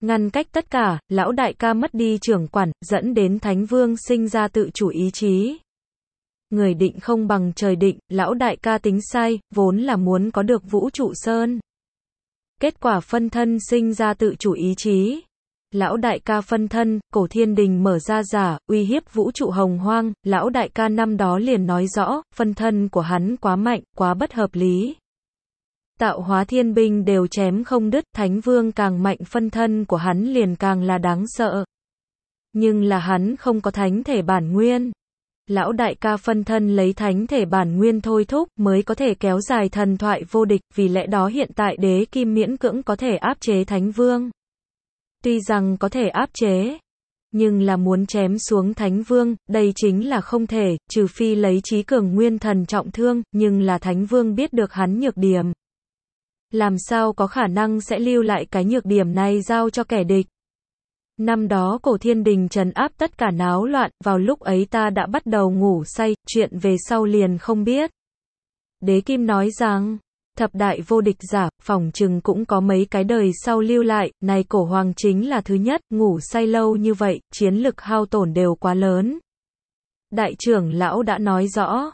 Ngăn cách tất cả, lão đại ca mất đi trưởng quản, dẫn đến Thánh Vương sinh ra tự chủ ý chí. Người định không bằng trời định, lão đại ca tính sai, vốn là muốn có được vũ trụ sơn. Kết quả phân thân sinh ra tự chủ ý chí. Lão đại ca phân thân, cổ thiên đình mở ra giả, uy hiếp vũ trụ hồng hoang, lão đại ca năm đó liền nói rõ, phân thân của hắn quá mạnh, quá bất hợp lý. Tạo hóa thiên binh đều chém không đứt, thánh vương càng mạnh phân thân của hắn liền càng là đáng sợ. Nhưng là hắn không có thánh thể bản nguyên lão đại ca phân thân lấy thánh thể bản nguyên thôi thúc mới có thể kéo dài thần thoại vô địch, vì lẽ đó hiện tại đế kim miễn cưỡng có thể áp chế thánh vương. Tuy rằng có thể áp chế, nhưng là muốn chém xuống thánh vương, đây chính là không thể, trừ phi lấy trí cường nguyên thần trọng thương, nhưng là thánh vương biết được hắn nhược điểm. Làm sao có khả năng sẽ lưu lại cái nhược điểm này giao cho kẻ địch? Năm đó cổ thiên đình trần áp tất cả náo loạn, vào lúc ấy ta đã bắt đầu ngủ say, chuyện về sau liền không biết. Đế Kim nói rằng, thập đại vô địch giả, phòng trừng cũng có mấy cái đời sau lưu lại, này cổ hoàng chính là thứ nhất, ngủ say lâu như vậy, chiến lực hao tổn đều quá lớn. Đại trưởng lão đã nói rõ,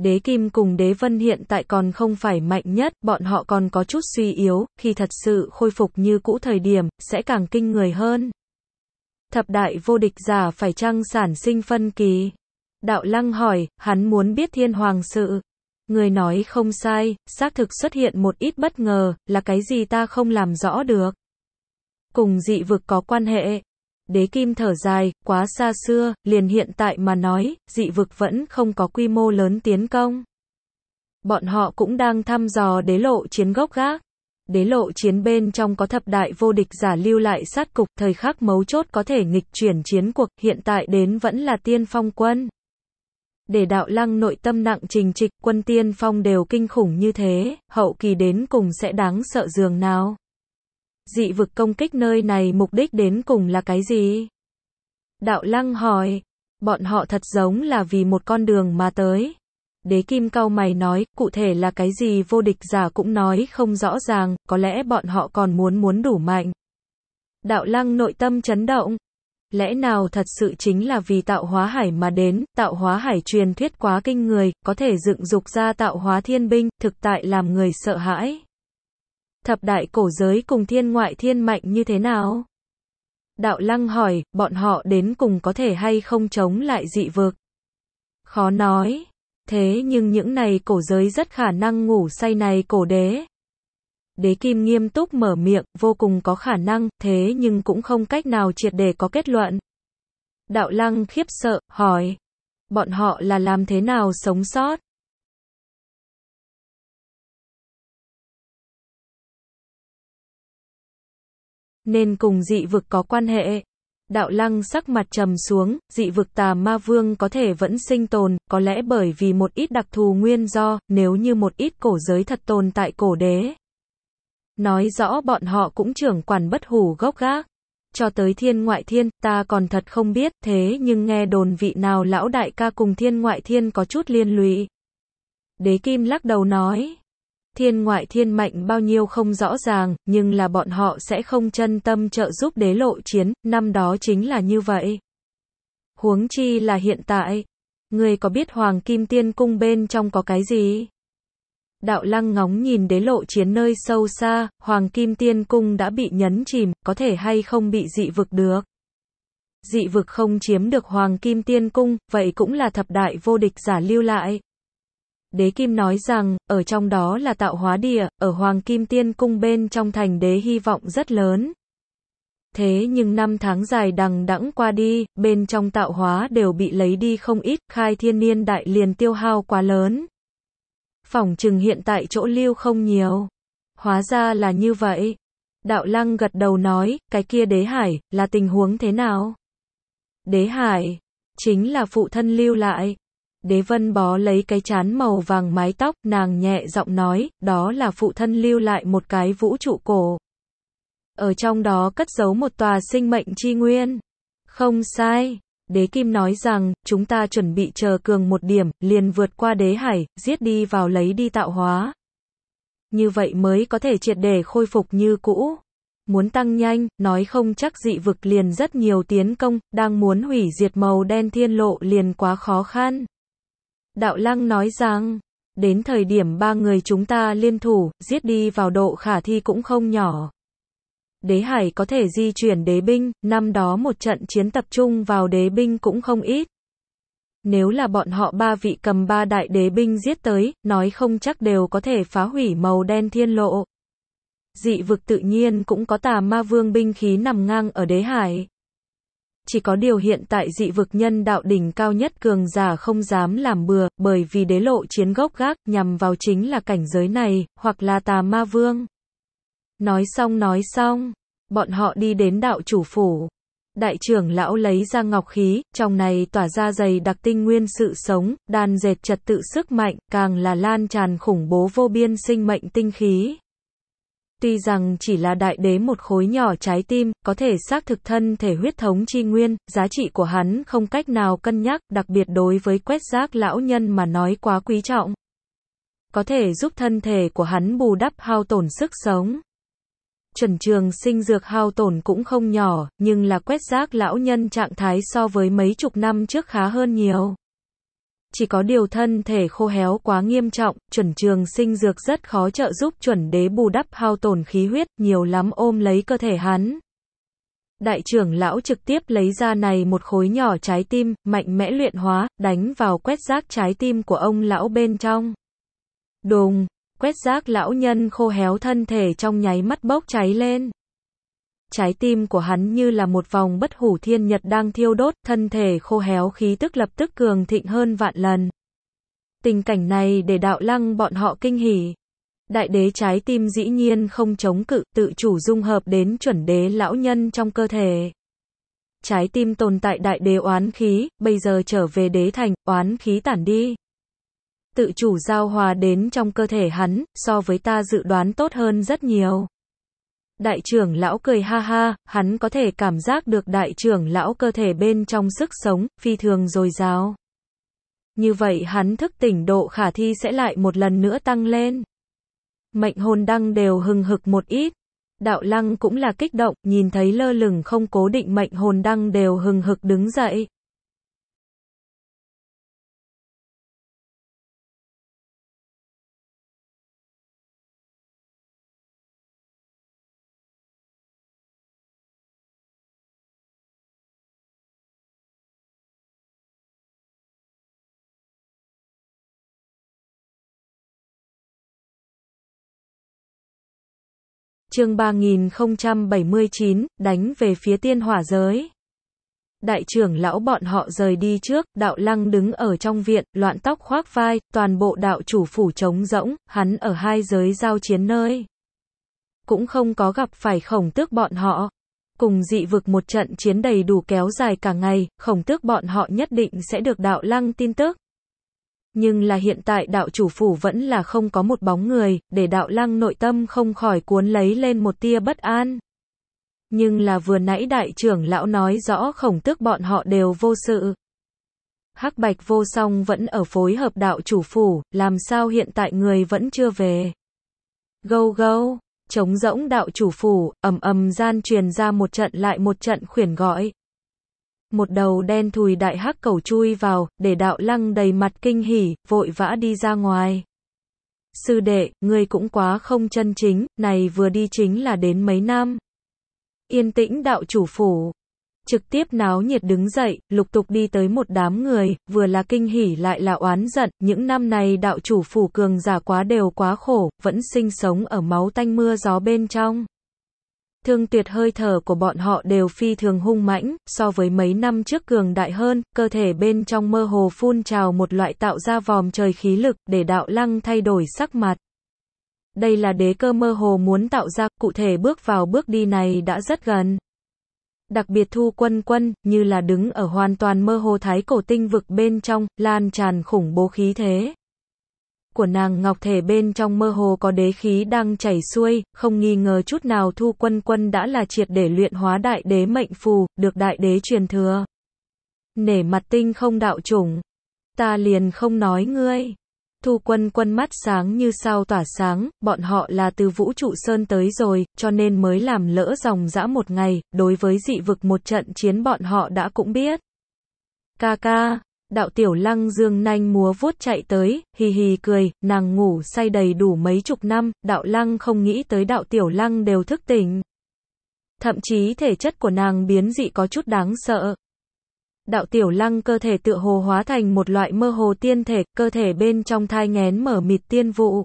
đế kim cùng đế vân hiện tại còn không phải mạnh nhất, bọn họ còn có chút suy yếu, khi thật sự khôi phục như cũ thời điểm, sẽ càng kinh người hơn thập đại vô địch giả phải chăng sản sinh phân kỳ? Đạo Lăng hỏi, hắn muốn biết thiên hoàng sự. Người nói không sai, xác thực xuất hiện một ít bất ngờ, là cái gì ta không làm rõ được. Cùng dị vực có quan hệ. Đế kim thở dài, quá xa xưa, liền hiện tại mà nói, dị vực vẫn không có quy mô lớn tiến công. Bọn họ cũng đang thăm dò đế lộ chiến gốc gác đế lộ chiến bên trong có thập đại vô địch giả lưu lại sát cục, thời khắc mấu chốt có thể nghịch chuyển chiến cuộc, hiện tại đến vẫn là tiên phong quân. Để đạo lăng nội tâm nặng trình trịch quân tiên phong đều kinh khủng như thế, hậu kỳ đến cùng sẽ đáng sợ dường nào. Dị vực công kích nơi này mục đích đến cùng là cái gì? Đạo lăng hỏi, bọn họ thật giống là vì một con đường mà tới, Đế Kim cau mày nói, cụ thể là cái gì vô địch giả cũng nói không rõ ràng, có lẽ bọn họ còn muốn muốn đủ mạnh. Đạo lăng nội tâm chấn động. Lẽ nào thật sự chính là vì tạo hóa hải mà đến, tạo hóa hải truyền thuyết quá kinh người, có thể dựng dục ra tạo hóa thiên binh, thực tại làm người sợ hãi. Thập đại cổ giới cùng thiên ngoại thiên mạnh như thế nào? Đạo lăng hỏi, bọn họ đến cùng có thể hay không chống lại dị vực? Khó nói. Thế nhưng những này cổ giới rất khả năng ngủ say này cổ đế. Đế Kim nghiêm túc mở miệng, vô cùng có khả năng, thế nhưng cũng không cách nào triệt để có kết luận. Đạo Lăng khiếp sợ, hỏi. Bọn họ là làm thế nào sống sót? Nên cùng dị vực có quan hệ. Đạo lăng sắc mặt trầm xuống, dị vực tà ma vương có thể vẫn sinh tồn, có lẽ bởi vì một ít đặc thù nguyên do, nếu như một ít cổ giới thật tồn tại cổ đế. Nói rõ bọn họ cũng trưởng quản bất hủ gốc gác. Cho tới thiên ngoại thiên, ta còn thật không biết, thế nhưng nghe đồn vị nào lão đại ca cùng thiên ngoại thiên có chút liên lụy. Đế Kim lắc đầu nói, thiên ngoại thiên mạnh bao nhiêu không rõ ràng, nhưng là bọn họ sẽ không chân tâm trợ giúp đế lộ chiến, năm đó chính là như vậy. Huống chi là hiện tại, người có biết Hoàng Kim Tiên Cung bên trong có cái gì? Đạo lăng ngóng nhìn đế lộ chiến nơi sâu xa, Hoàng Kim Tiên Cung đã bị nhấn chìm, có thể hay không bị dị vực được. Dị vực không chiếm được Hoàng Kim Tiên Cung, vậy cũng là thập đại vô địch giả lưu lại, Đế Kim nói rằng, ở trong đó là tạo hóa địa, ở Hoàng Kim Tiên Cung bên trong thành đế hy vọng rất lớn. Thế nhưng năm tháng dài đằng đẵng qua đi, bên trong tạo hóa đều bị lấy đi không ít, khai thiên niên đại liền tiêu hao quá lớn. Phỏng chừng hiện tại chỗ lưu không nhiều. Hóa ra là như vậy. Đạo lăng gật đầu nói, cái kia đế hải, là tình huống thế nào? Đế hải, chính là phụ thân lưu lại, Đế Vân bó lấy cái chán màu vàng mái tóc, nàng nhẹ giọng nói, đó là phụ thân lưu lại một cái vũ trụ cổ. Ở trong đó cất giấu một tòa sinh mệnh chi nguyên. Không sai, đế kim nói rằng, chúng ta chuẩn bị chờ cường một điểm, liền vượt qua đế hải, giết đi vào lấy đi tạo hóa. Như vậy mới có thể triệt để khôi phục như cũ. Muốn tăng nhanh, nói không chắc dị vực liền rất nhiều tiến công, đang muốn hủy diệt màu đen thiên lộ liền quá khó khăn. Đạo Lăng nói rằng, đến thời điểm ba người chúng ta liên thủ, giết đi vào độ khả thi cũng không nhỏ. Đế Hải có thể di chuyển đế binh, năm đó một trận chiến tập trung vào đế binh cũng không ít. Nếu là bọn họ ba vị cầm ba đại đế binh giết tới, nói không chắc đều có thể phá hủy màu đen thiên lộ. Dị vực tự nhiên cũng có tà ma vương binh khí nằm ngang ở đế hải chỉ có điều hiện tại dị vực nhân đạo đỉnh cao nhất cường giả không dám làm bừa, bởi vì đế lộ chiến gốc gác nhằm vào chính là cảnh giới này, hoặc là tà ma vương. Nói xong nói xong, bọn họ đi đến đạo chủ phủ. Đại trưởng lão lấy ra ngọc khí, trong này tỏa ra dày đặc tinh nguyên sự sống, đan dệt trật tự sức mạnh, càng là lan tràn khủng bố vô biên sinh mệnh tinh khí. Tuy rằng chỉ là đại đế một khối nhỏ trái tim, có thể xác thực thân thể huyết thống chi nguyên, giá trị của hắn không cách nào cân nhắc, đặc biệt đối với quét giác lão nhân mà nói quá quý trọng. Có thể giúp thân thể của hắn bù đắp hao tổn sức sống. Chuẩn trường sinh dược hao tổn cũng không nhỏ, nhưng là quét giác lão nhân trạng thái so với mấy chục năm trước khá hơn nhiều chỉ có điều thân thể khô héo quá nghiêm trọng, chuẩn trường sinh dược rất khó trợ giúp chuẩn đế bù đắp hao tổn khí huyết, nhiều lắm ôm lấy cơ thể hắn. Đại trưởng lão trực tiếp lấy ra này một khối nhỏ trái tim, mạnh mẽ luyện hóa, đánh vào quét rác trái tim của ông lão bên trong. Đùng, quét rác lão nhân khô héo thân thể trong nháy mắt bốc cháy lên trái tim của hắn như là một vòng bất hủ thiên nhật đang thiêu đốt, thân thể khô héo khí tức lập tức cường thịnh hơn vạn lần. Tình cảnh này để đạo lăng bọn họ kinh hỉ. Đại đế trái tim dĩ nhiên không chống cự, tự chủ dung hợp đến chuẩn đế lão nhân trong cơ thể. Trái tim tồn tại đại đế oán khí, bây giờ trở về đế thành, oán khí tản đi tự chủ giao hòa đến trong cơ thể hắn, so với ta dự đoán tốt hơn rất nhiều. Đại trưởng lão cười ha ha, hắn có thể cảm giác được đại trưởng lão cơ thể bên trong sức sống, phi thường dồi dào. Như vậy hắn thức tỉnh độ khả thi sẽ lại một lần nữa tăng lên. Mệnh hồn đăng đều hừng hực một ít. Đạo lăng cũng là kích động, nhìn thấy lơ lửng không cố định mệnh hồn đăng đều hừng hực đứng dậy. chương 3079, đánh về phía tiên hỏa giới. Đại trưởng lão bọn họ rời đi trước, đạo lăng đứng ở trong viện, loạn tóc khoác vai, toàn bộ đạo chủ phủ trống rỗng, hắn ở hai giới giao chiến nơi. Cũng không có gặp phải khổng tước bọn họ. Cùng dị vực một trận chiến đầy đủ kéo dài cả ngày, khổng tước bọn họ nhất định sẽ được đạo lăng tin tức. Nhưng là hiện tại đạo chủ phủ vẫn là không có một bóng người, để đạo lăng nội tâm không khỏi cuốn lấy lên một tia bất an. Nhưng là vừa nãy đại trưởng lão nói rõ khổng tước bọn họ đều vô sự. Hắc bạch vô song vẫn ở phối hợp đạo chủ phủ, làm sao hiện tại người vẫn chưa về. Gâu gâu, chống rỗng đạo chủ phủ, ầm ầm gian truyền ra một trận lại một trận khuyển gọi một đầu đen thùi đại hắc cầu chui vào, để đạo lăng đầy mặt kinh hỉ, vội vã đi ra ngoài. Sư đệ, ngươi cũng quá không chân chính, này vừa đi chính là đến mấy năm. Yên tĩnh đạo chủ phủ. Trực tiếp náo nhiệt đứng dậy, lục tục đi tới một đám người, vừa là kinh hỉ lại là oán giận, những năm này đạo chủ phủ cường giả quá đều quá khổ, vẫn sinh sống ở máu tanh mưa gió bên trong thương tuyệt hơi thở của bọn họ đều phi thường hung mãnh, so với mấy năm trước cường đại hơn, cơ thể bên trong mơ hồ phun trào một loại tạo ra vòm trời khí lực, để đạo lăng thay đổi sắc mặt. Đây là đế cơ mơ hồ muốn tạo ra, cụ thể bước vào bước đi này đã rất gần. Đặc biệt thu quân quân, như là đứng ở hoàn toàn mơ hồ thái cổ tinh vực bên trong, lan tràn khủng bố khí thế của nàng ngọc thể bên trong mơ hồ có đế khí đang chảy xuôi, không nghi ngờ chút nào Thu Quân Quân đã là triệt để luyện hóa đại đế mệnh phù, được đại đế truyền thừa. Nể mặt tinh không đạo chủng, ta liền không nói ngươi. Thu quân quân mắt sáng như sao tỏa sáng, bọn họ là từ vũ trụ sơn tới rồi, cho nên mới làm lỡ dòng dã một ngày, đối với dị vực một trận chiến bọn họ đã cũng biết. Ca ca, Đạo tiểu lăng dương nanh múa vuốt chạy tới, hì hì cười, nàng ngủ say đầy đủ mấy chục năm, đạo lăng không nghĩ tới đạo tiểu lăng đều thức tỉnh. Thậm chí thể chất của nàng biến dị có chút đáng sợ. Đạo tiểu lăng cơ thể tựa hồ hóa thành một loại mơ hồ tiên thể, cơ thể bên trong thai ngén mở mịt tiên vụ.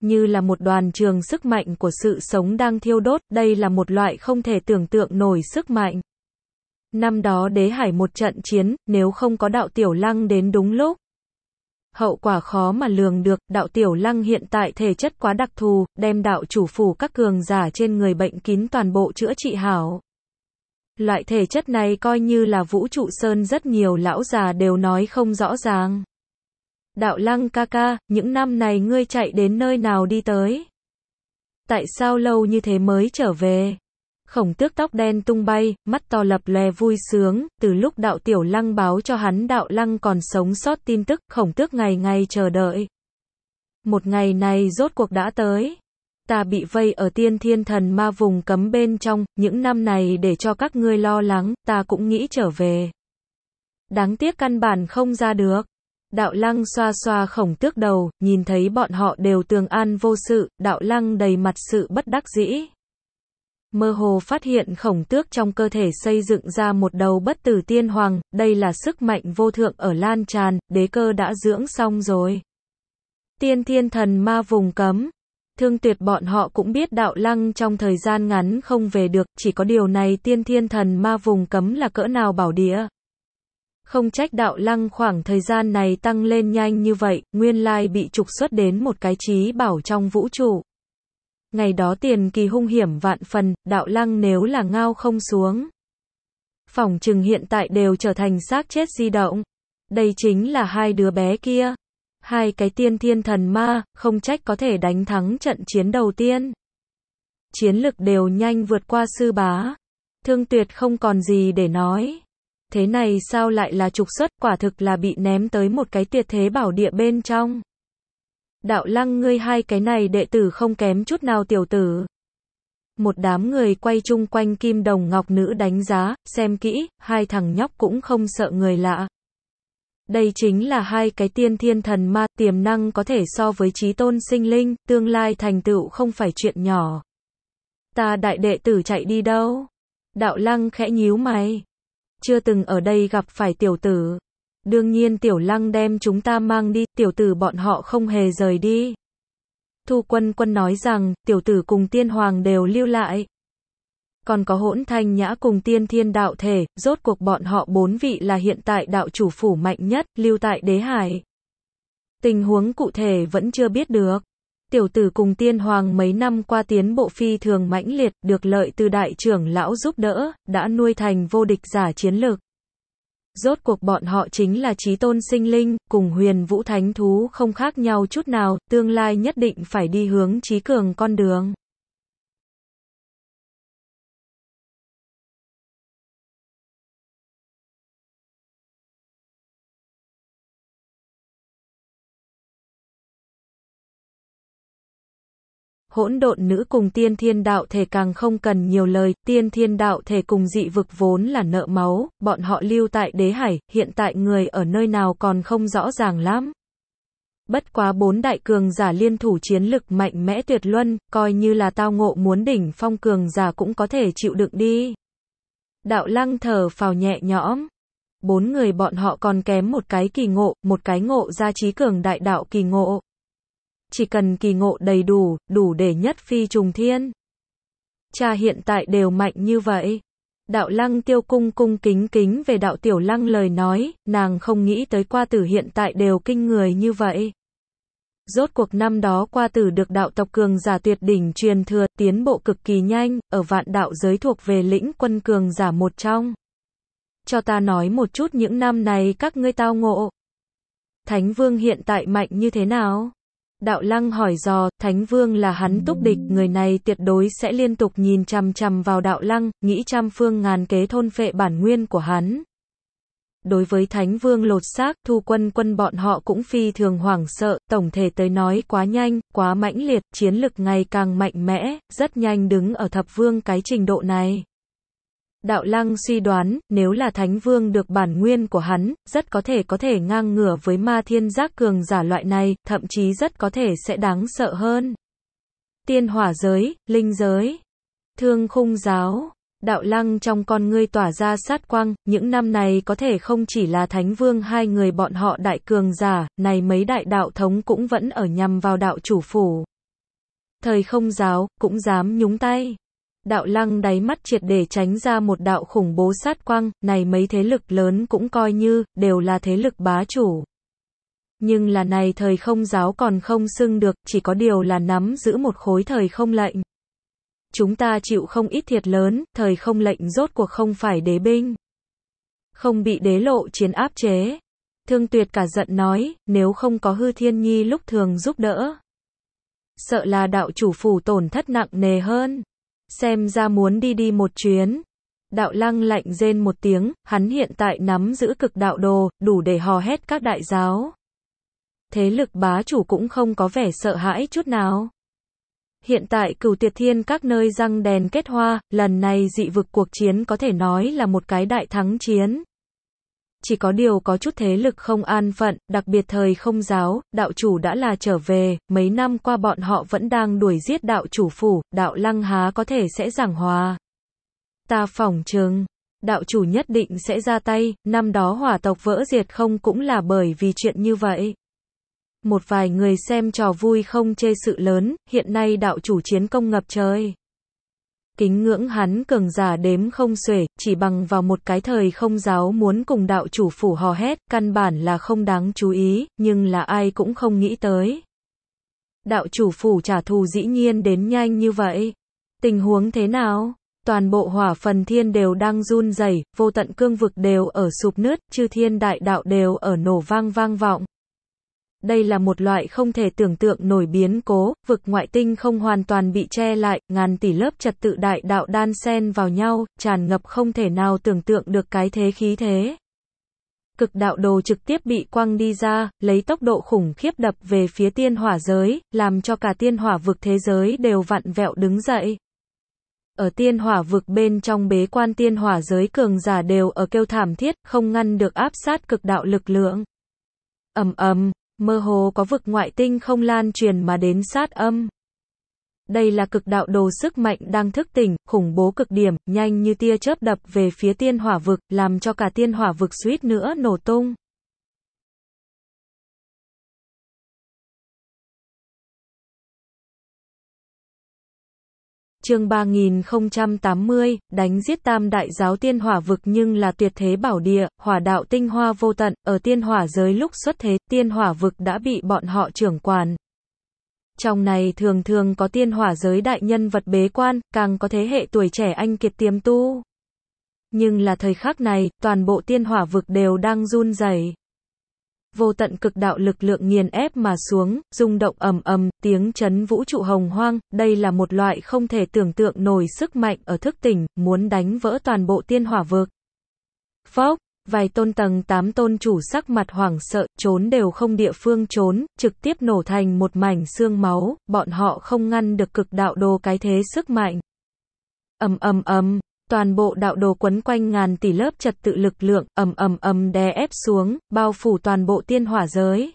Như là một đoàn trường sức mạnh của sự sống đang thiêu đốt, đây là một loại không thể tưởng tượng nổi sức mạnh. Năm đó đế hải một trận chiến, nếu không có đạo tiểu lăng đến đúng lúc. Hậu quả khó mà lường được, đạo tiểu lăng hiện tại thể chất quá đặc thù, đem đạo chủ phủ các cường giả trên người bệnh kín toàn bộ chữa trị hảo. Loại thể chất này coi như là vũ trụ sơn rất nhiều lão già đều nói không rõ ràng. Đạo lăng ca ca, những năm này ngươi chạy đến nơi nào đi tới? Tại sao lâu như thế mới trở về? Khổng tước tóc đen tung bay, mắt to lập lè vui sướng, từ lúc đạo tiểu lăng báo cho hắn đạo lăng còn sống sót tin tức, khổng tước ngày ngày chờ đợi. Một ngày này rốt cuộc đã tới. Ta bị vây ở tiên thiên thần ma vùng cấm bên trong, những năm này để cho các ngươi lo lắng, ta cũng nghĩ trở về. Đáng tiếc căn bản không ra được. Đạo lăng xoa xoa khổng tước đầu, nhìn thấy bọn họ đều tường an vô sự, đạo lăng đầy mặt sự bất đắc dĩ mơ hồ phát hiện khổng tước trong cơ thể xây dựng ra một đầu bất tử tiên hoàng, đây là sức mạnh vô thượng ở lan tràn, đế cơ đã dưỡng xong rồi. Tiên thiên thần ma vùng cấm. Thương tuyệt bọn họ cũng biết đạo lăng trong thời gian ngắn không về được, chỉ có điều này tiên thiên thần ma vùng cấm là cỡ nào bảo đĩa. Không trách đạo lăng khoảng thời gian này tăng lên nhanh như vậy, nguyên lai bị trục xuất đến một cái trí bảo trong vũ trụ. Ngày đó tiền kỳ hung hiểm vạn phần, đạo lăng nếu là ngao không xuống. Phòng trừng hiện tại đều trở thành xác chết di động. Đây chính là hai đứa bé kia. Hai cái tiên thiên thần ma, không trách có thể đánh thắng trận chiến đầu tiên. Chiến lực đều nhanh vượt qua sư bá. Thương tuyệt không còn gì để nói. Thế này sao lại là trục xuất quả thực là bị ném tới một cái tiệt thế bảo địa bên trong đạo lăng ngươi hai cái này đệ tử không kém chút nào tiểu tử. Một đám người quay chung quanh kim đồng ngọc nữ đánh giá, xem kỹ, hai thằng nhóc cũng không sợ người lạ. Đây chính là hai cái tiên thiên thần ma tiềm năng có thể so với trí tôn sinh linh, tương lai thành tựu không phải chuyện nhỏ. Ta đại đệ tử chạy đi đâu? Đạo lăng khẽ nhíu mày. Chưa từng ở đây gặp phải tiểu tử. Đương nhiên tiểu lăng đem chúng ta mang đi, tiểu tử bọn họ không hề rời đi. Thu quân quân nói rằng, tiểu tử cùng tiên hoàng đều lưu lại. Còn có hỗn thanh nhã cùng tiên thiên đạo thể, rốt cuộc bọn họ bốn vị là hiện tại đạo chủ phủ mạnh nhất, lưu tại đế hải. Tình huống cụ thể vẫn chưa biết được. Tiểu tử cùng tiên hoàng mấy năm qua tiến bộ phi thường mãnh liệt, được lợi từ đại trưởng lão giúp đỡ, đã nuôi thành vô địch giả chiến lược. Rốt cuộc bọn họ chính là trí tôn sinh linh, cùng huyền vũ thánh thú không khác nhau chút nào, tương lai nhất định phải đi hướng trí cường con đường. hỗn độn nữ cùng tiên thiên đạo thể càng không cần nhiều lời, tiên thiên đạo thể cùng dị vực vốn là nợ máu, bọn họ lưu tại đế hải, hiện tại người ở nơi nào còn không rõ ràng lắm. Bất quá bốn đại cường giả liên thủ chiến lực mạnh mẽ tuyệt luân, coi như là tao ngộ muốn đỉnh phong cường giả cũng có thể chịu đựng đi. Đạo lăng thở phào nhẹ nhõm. Bốn người bọn họ còn kém một cái kỳ ngộ, một cái ngộ ra trí cường đại đạo kỳ ngộ chỉ cần kỳ ngộ đầy đủ, đủ để nhất phi trùng thiên. Cha hiện tại đều mạnh như vậy. Đạo lăng tiêu cung cung kính kính về đạo tiểu lăng lời nói, nàng không nghĩ tới qua tử hiện tại đều kinh người như vậy. Rốt cuộc năm đó qua tử được đạo tộc cường giả tuyệt đỉnh truyền thừa, tiến bộ cực kỳ nhanh, ở vạn đạo giới thuộc về lĩnh quân cường giả một trong. Cho ta nói một chút những năm này các ngươi tao ngộ. Thánh vương hiện tại mạnh như thế nào? Đạo Lăng hỏi dò, Thánh Vương là hắn túc địch, người này tuyệt đối sẽ liên tục nhìn chằm chằm vào Đạo Lăng, nghĩ trăm phương ngàn kế thôn phệ bản nguyên của hắn. Đối với Thánh Vương lột xác, thu quân quân bọn họ cũng phi thường hoảng sợ, tổng thể tới nói quá nhanh, quá mãnh liệt, chiến lực ngày càng mạnh mẽ, rất nhanh đứng ở thập vương cái trình độ này. Đạo Lăng suy đoán, nếu là Thánh Vương được bản nguyên của hắn, rất có thể có thể ngang ngửa với ma thiên giác cường giả loại này, thậm chí rất có thể sẽ đáng sợ hơn. Tiên hỏa giới, linh giới, thương khung giáo, đạo lăng trong con ngươi tỏa ra sát quang, những năm này có thể không chỉ là Thánh Vương hai người bọn họ đại cường giả, này mấy đại đạo thống cũng vẫn ở nhằm vào đạo chủ phủ. Thời không giáo, cũng dám nhúng tay đạo lăng đáy mắt triệt để tránh ra một đạo khủng bố sát quang, này mấy thế lực lớn cũng coi như, đều là thế lực bá chủ. Nhưng là này thời không giáo còn không xưng được, chỉ có điều là nắm giữ một khối thời không lệnh. Chúng ta chịu không ít thiệt lớn, thời không lệnh rốt cuộc không phải đế binh. Không bị đế lộ chiến áp chế. Thương tuyệt cả giận nói, nếu không có hư thiên nhi lúc thường giúp đỡ. Sợ là đạo chủ phủ tổn thất nặng nề hơn xem ra muốn đi đi một chuyến. Đạo lăng lạnh rên một tiếng, hắn hiện tại nắm giữ cực đạo đồ, đủ để hò hét các đại giáo. Thế lực bá chủ cũng không có vẻ sợ hãi chút nào. Hiện tại cửu tiệt thiên các nơi răng đèn kết hoa, lần này dị vực cuộc chiến có thể nói là một cái đại thắng chiến chỉ có điều có chút thế lực không an phận, đặc biệt thời không giáo, đạo chủ đã là trở về, mấy năm qua bọn họ vẫn đang đuổi giết đạo chủ phủ, đạo lăng há có thể sẽ giảng hòa. Ta phỏng chừng, đạo chủ nhất định sẽ ra tay, năm đó hỏa tộc vỡ diệt không cũng là bởi vì chuyện như vậy. Một vài người xem trò vui không chê sự lớn, hiện nay đạo chủ chiến công ngập trời kính ngưỡng hắn cường giả đếm không xuể, chỉ bằng vào một cái thời không giáo muốn cùng đạo chủ phủ hò hét, căn bản là không đáng chú ý, nhưng là ai cũng không nghĩ tới. Đạo chủ phủ trả thù dĩ nhiên đến nhanh như vậy. Tình huống thế nào? Toàn bộ hỏa phần thiên đều đang run rẩy, vô tận cương vực đều ở sụp nứt, chư thiên đại đạo đều ở nổ vang vang vọng đây là một loại không thể tưởng tượng nổi biến cố, vực ngoại tinh không hoàn toàn bị che lại, ngàn tỷ lớp trật tự đại đạo đan xen vào nhau, tràn ngập không thể nào tưởng tượng được cái thế khí thế. Cực đạo đồ trực tiếp bị quăng đi ra, lấy tốc độ khủng khiếp đập về phía tiên hỏa giới, làm cho cả tiên hỏa vực thế giới đều vặn vẹo đứng dậy. Ở tiên hỏa vực bên trong bế quan tiên hỏa giới cường giả đều ở kêu thảm thiết, không ngăn được áp sát cực đạo lực lượng. ầm ầm mơ hồ có vực ngoại tinh không lan truyền mà đến sát âm. Đây là cực đạo đồ sức mạnh đang thức tỉnh, khủng bố cực điểm, nhanh như tia chớp đập về phía tiên hỏa vực, làm cho cả tiên hỏa vực suýt nữa nổ tung. Chương 3080, đánh giết tam đại giáo tiên hỏa vực nhưng là tuyệt thế bảo địa, hỏa đạo tinh hoa vô tận, ở tiên hỏa giới lúc xuất thế, tiên hỏa vực đã bị bọn họ trưởng quản. Trong này thường thường có tiên hỏa giới đại nhân vật bế quan, càng có thế hệ tuổi trẻ anh kiệt tiềm tu. Nhưng là thời khắc này, toàn bộ tiên hỏa vực đều đang run rẩy vô tận cực đạo lực lượng nghiền ép mà xuống, rung động ầm ầm, tiếng chấn vũ trụ hồng hoang, đây là một loại không thể tưởng tượng nổi sức mạnh ở thức tỉnh, muốn đánh vỡ toàn bộ tiên hỏa vực. Phóc, vài tôn tầng 8 tôn chủ sắc mặt hoảng sợ, trốn đều không địa phương trốn, trực tiếp nổ thành một mảnh xương máu, bọn họ không ngăn được cực đạo đồ cái thế sức mạnh. Ầm ầm ầm, toàn bộ đạo đồ quấn quanh ngàn tỷ lớp trật tự lực lượng, ầm ầm ầm đè ép xuống, bao phủ toàn bộ tiên hỏa giới.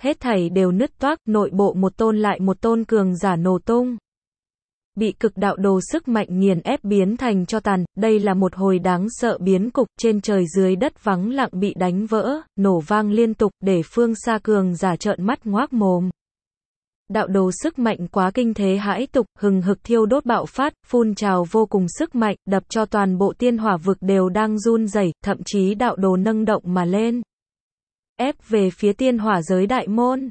Hết thảy đều nứt toác, nội bộ một tôn lại một tôn cường giả nổ tung. Bị cực đạo đồ sức mạnh nghiền ép biến thành cho tàn, đây là một hồi đáng sợ biến cục trên trời dưới đất vắng lặng bị đánh vỡ, nổ vang liên tục để phương xa cường giả trợn mắt ngoác mồm đạo đồ sức mạnh quá kinh thế hãi tục, hừng hực thiêu đốt bạo phát, phun trào vô cùng sức mạnh, đập cho toàn bộ tiên hỏa vực đều đang run rẩy, thậm chí đạo đồ nâng động mà lên. Ép về phía tiên hỏa giới đại môn.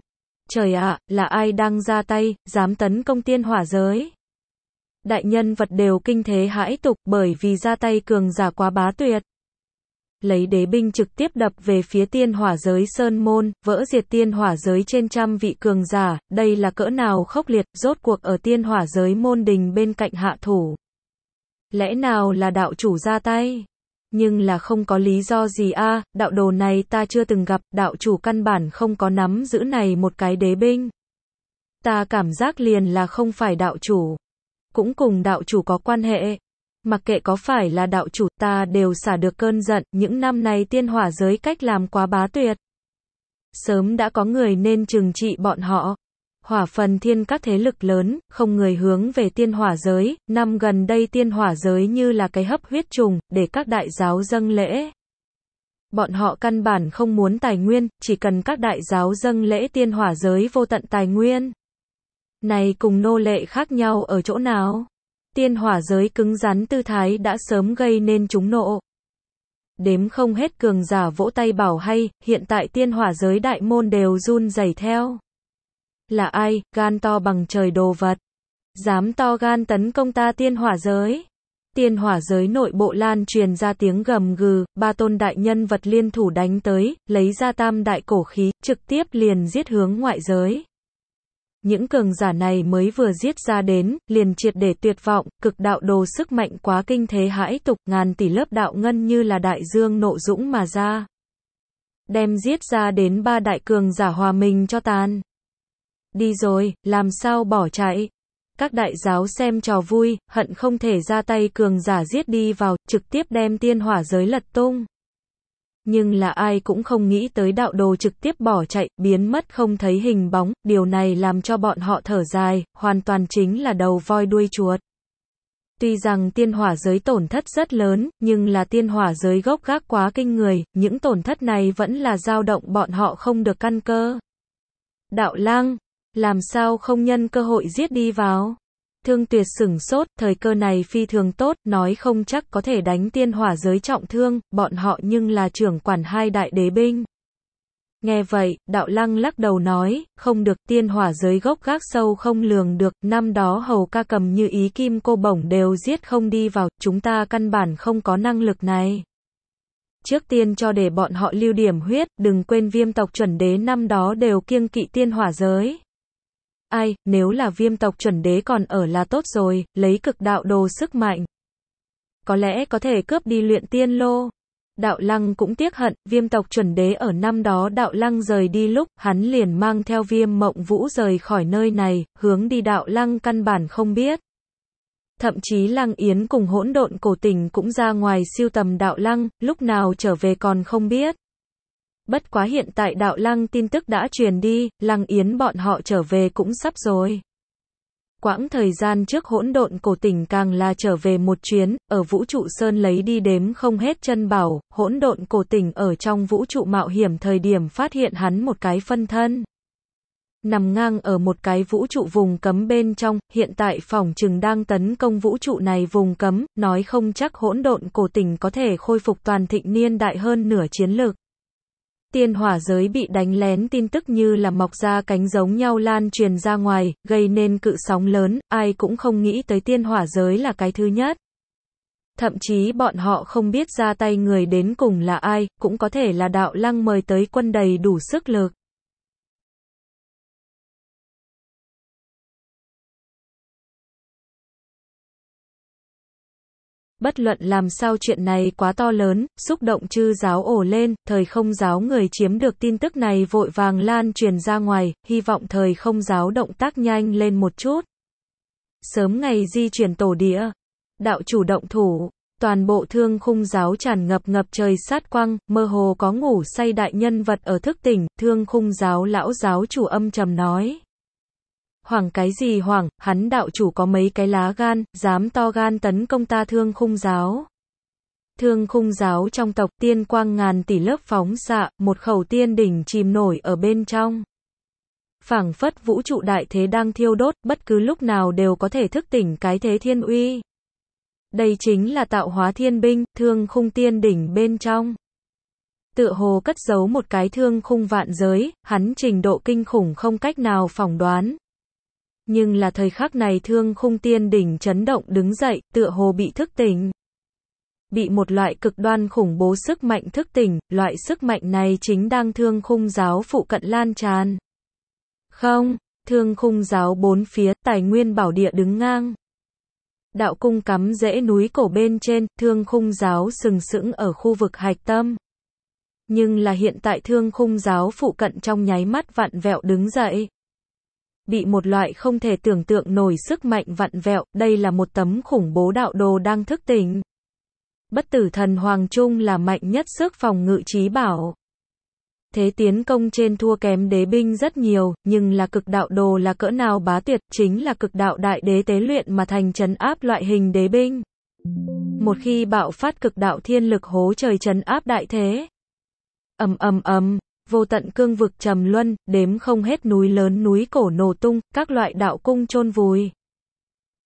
Trời ạ, là ai đang ra tay, dám tấn công tiên hỏa giới? Đại nhân vật đều kinh thế hãi tục bởi vì ra tay cường giả quá bá tuyệt lấy đế binh trực tiếp đập về phía tiên hỏa giới Sơn Môn, vỡ diệt tiên hỏa giới trên trăm vị cường giả, đây là cỡ nào khốc liệt, rốt cuộc ở tiên hỏa giới môn đình bên cạnh hạ thủ. Lẽ nào là đạo chủ ra tay? Nhưng là không có lý do gì a đạo đồ này ta chưa từng gặp, đạo chủ căn bản không có nắm giữ này một cái đế binh. Ta cảm giác liền là không phải đạo chủ. Cũng cùng đạo chủ có quan hệ, Mặc kệ có phải là đạo chủ ta đều xả được cơn giận, những năm này tiên hỏa giới cách làm quá bá tuyệt. Sớm đã có người nên trừng trị bọn họ. Hỏa phần thiên các thế lực lớn, không người hướng về tiên hỏa giới, năm gần đây tiên hỏa giới như là cái hấp huyết trùng, để các đại giáo dâng lễ. Bọn họ căn bản không muốn tài nguyên, chỉ cần các đại giáo dâng lễ tiên hỏa giới vô tận tài nguyên. Này cùng nô lệ khác nhau ở chỗ nào? Tiên hỏa giới cứng rắn tư thái đã sớm gây nên chúng nộ. Đếm không hết cường giả vỗ tay bảo hay, hiện tại tiên hỏa giới đại môn đều run rẩy theo. Là ai, gan to bằng trời đồ vật. Dám to gan tấn công ta tiên hỏa giới. Tiên hỏa giới nội bộ lan truyền ra tiếng gầm gừ, ba tôn đại nhân vật liên thủ đánh tới, lấy ra tam đại cổ khí, trực tiếp liền giết hướng ngoại giới những cường giả này mới vừa giết ra đến, liền triệt để tuyệt vọng, cực đạo đồ sức mạnh quá kinh thế hãi tục, ngàn tỷ lớp đạo ngân như là đại dương nộ dũng mà ra. Đem giết ra đến ba đại cường giả hòa mình cho tan. Đi rồi, làm sao bỏ chạy? Các đại giáo xem trò vui, hận không thể ra tay cường giả giết đi vào, trực tiếp đem tiên hỏa giới lật tung nhưng là ai cũng không nghĩ tới đạo đồ trực tiếp bỏ chạy, biến mất không thấy hình bóng, điều này làm cho bọn họ thở dài, hoàn toàn chính là đầu voi đuôi chuột. Tuy rằng tiên hỏa giới tổn thất rất lớn, nhưng là tiên hỏa giới gốc gác quá kinh người, những tổn thất này vẫn là dao động bọn họ không được căn cơ. Đạo lang, làm sao không nhân cơ hội giết đi vào? Thương tuyệt sửng sốt, thời cơ này phi thường tốt, nói không chắc có thể đánh tiên hỏa giới trọng thương, bọn họ nhưng là trưởng quản hai đại đế binh. Nghe vậy, đạo lăng lắc đầu nói, không được tiên hỏa giới gốc gác sâu không lường được, năm đó hầu ca cầm như ý kim cô bổng đều giết không đi vào, chúng ta căn bản không có năng lực này. Trước tiên cho để bọn họ lưu điểm huyết, đừng quên viêm tộc chuẩn đế năm đó đều kiêng kỵ tiên hỏa giới. Ai, nếu là viêm tộc chuẩn đế còn ở là tốt rồi, lấy cực đạo đồ sức mạnh. Có lẽ có thể cướp đi luyện tiên lô. Đạo lăng cũng tiếc hận, viêm tộc chuẩn đế ở năm đó đạo lăng rời đi lúc, hắn liền mang theo viêm mộng vũ rời khỏi nơi này, hướng đi đạo lăng căn bản không biết. Thậm chí lăng yến cùng hỗn độn cổ tình cũng ra ngoài siêu tầm đạo lăng, lúc nào trở về còn không biết. Bất quá hiện tại đạo lăng tin tức đã truyền đi, lăng yến bọn họ trở về cũng sắp rồi. Quãng thời gian trước hỗn độn cổ tỉnh càng là trở về một chuyến, ở vũ trụ sơn lấy đi đếm không hết chân bảo, hỗn độn cổ tỉnh ở trong vũ trụ mạo hiểm thời điểm phát hiện hắn một cái phân thân. Nằm ngang ở một cái vũ trụ vùng cấm bên trong, hiện tại phòng trừng đang tấn công vũ trụ này vùng cấm, nói không chắc hỗn độn cổ tình có thể khôi phục toàn thịnh niên đại hơn nửa chiến lược tiên hỏa giới bị đánh lén tin tức như là mọc ra cánh giống nhau lan truyền ra ngoài, gây nên cự sóng lớn, ai cũng không nghĩ tới tiên hỏa giới là cái thứ nhất. Thậm chí bọn họ không biết ra tay người đến cùng là ai, cũng có thể là đạo lăng mời tới quân đầy đủ sức lực. bất luận làm sao chuyện này quá to lớn, xúc động chư giáo ổ lên, thời không giáo người chiếm được tin tức này vội vàng lan truyền ra ngoài, hy vọng thời không giáo động tác nhanh lên một chút. Sớm ngày di chuyển tổ địa, đạo chủ động thủ, toàn bộ thương khung giáo tràn ngập ngập trời sát quăng, mơ hồ có ngủ say đại nhân vật ở thức tỉnh, thương khung giáo lão giáo chủ âm trầm nói. Hoàng cái gì hoàng, hắn đạo chủ có mấy cái lá gan, dám to gan tấn công ta thương khung giáo. Thương khung giáo trong tộc tiên quang ngàn tỷ lớp phóng xạ, một khẩu tiên đỉnh chìm nổi ở bên trong. phảng phất vũ trụ đại thế đang thiêu đốt, bất cứ lúc nào đều có thể thức tỉnh cái thế thiên uy. Đây chính là tạo hóa thiên binh, thương khung tiên đỉnh bên trong. Tựa hồ cất giấu một cái thương khung vạn giới, hắn trình độ kinh khủng không cách nào phỏng đoán, nhưng là thời khắc này thương khung tiên đỉnh chấn động đứng dậy, tựa hồ bị thức tỉnh. Bị một loại cực đoan khủng bố sức mạnh thức tỉnh, loại sức mạnh này chính đang thương khung giáo phụ cận lan tràn. Không, thương khung giáo bốn phía, tài nguyên bảo địa đứng ngang. Đạo cung cắm rễ núi cổ bên trên, thương khung giáo sừng sững ở khu vực hạch tâm. Nhưng là hiện tại thương khung giáo phụ cận trong nháy mắt vặn vẹo đứng dậy bị một loại không thể tưởng tượng nổi sức mạnh vặn vẹo, đây là một tấm khủng bố đạo đồ đang thức tỉnh. Bất tử thần Hoàng Trung là mạnh nhất sức phòng ngự trí bảo. Thế tiến công trên thua kém đế binh rất nhiều, nhưng là cực đạo đồ là cỡ nào bá tuyệt, chính là cực đạo đại đế tế luyện mà thành trấn áp loại hình đế binh. Một khi bạo phát cực đạo thiên lực hố trời trấn áp đại thế. ầm ầm ầm vô tận cương vực trầm luân, đếm không hết núi lớn núi cổ nổ tung, các loại đạo cung chôn vùi.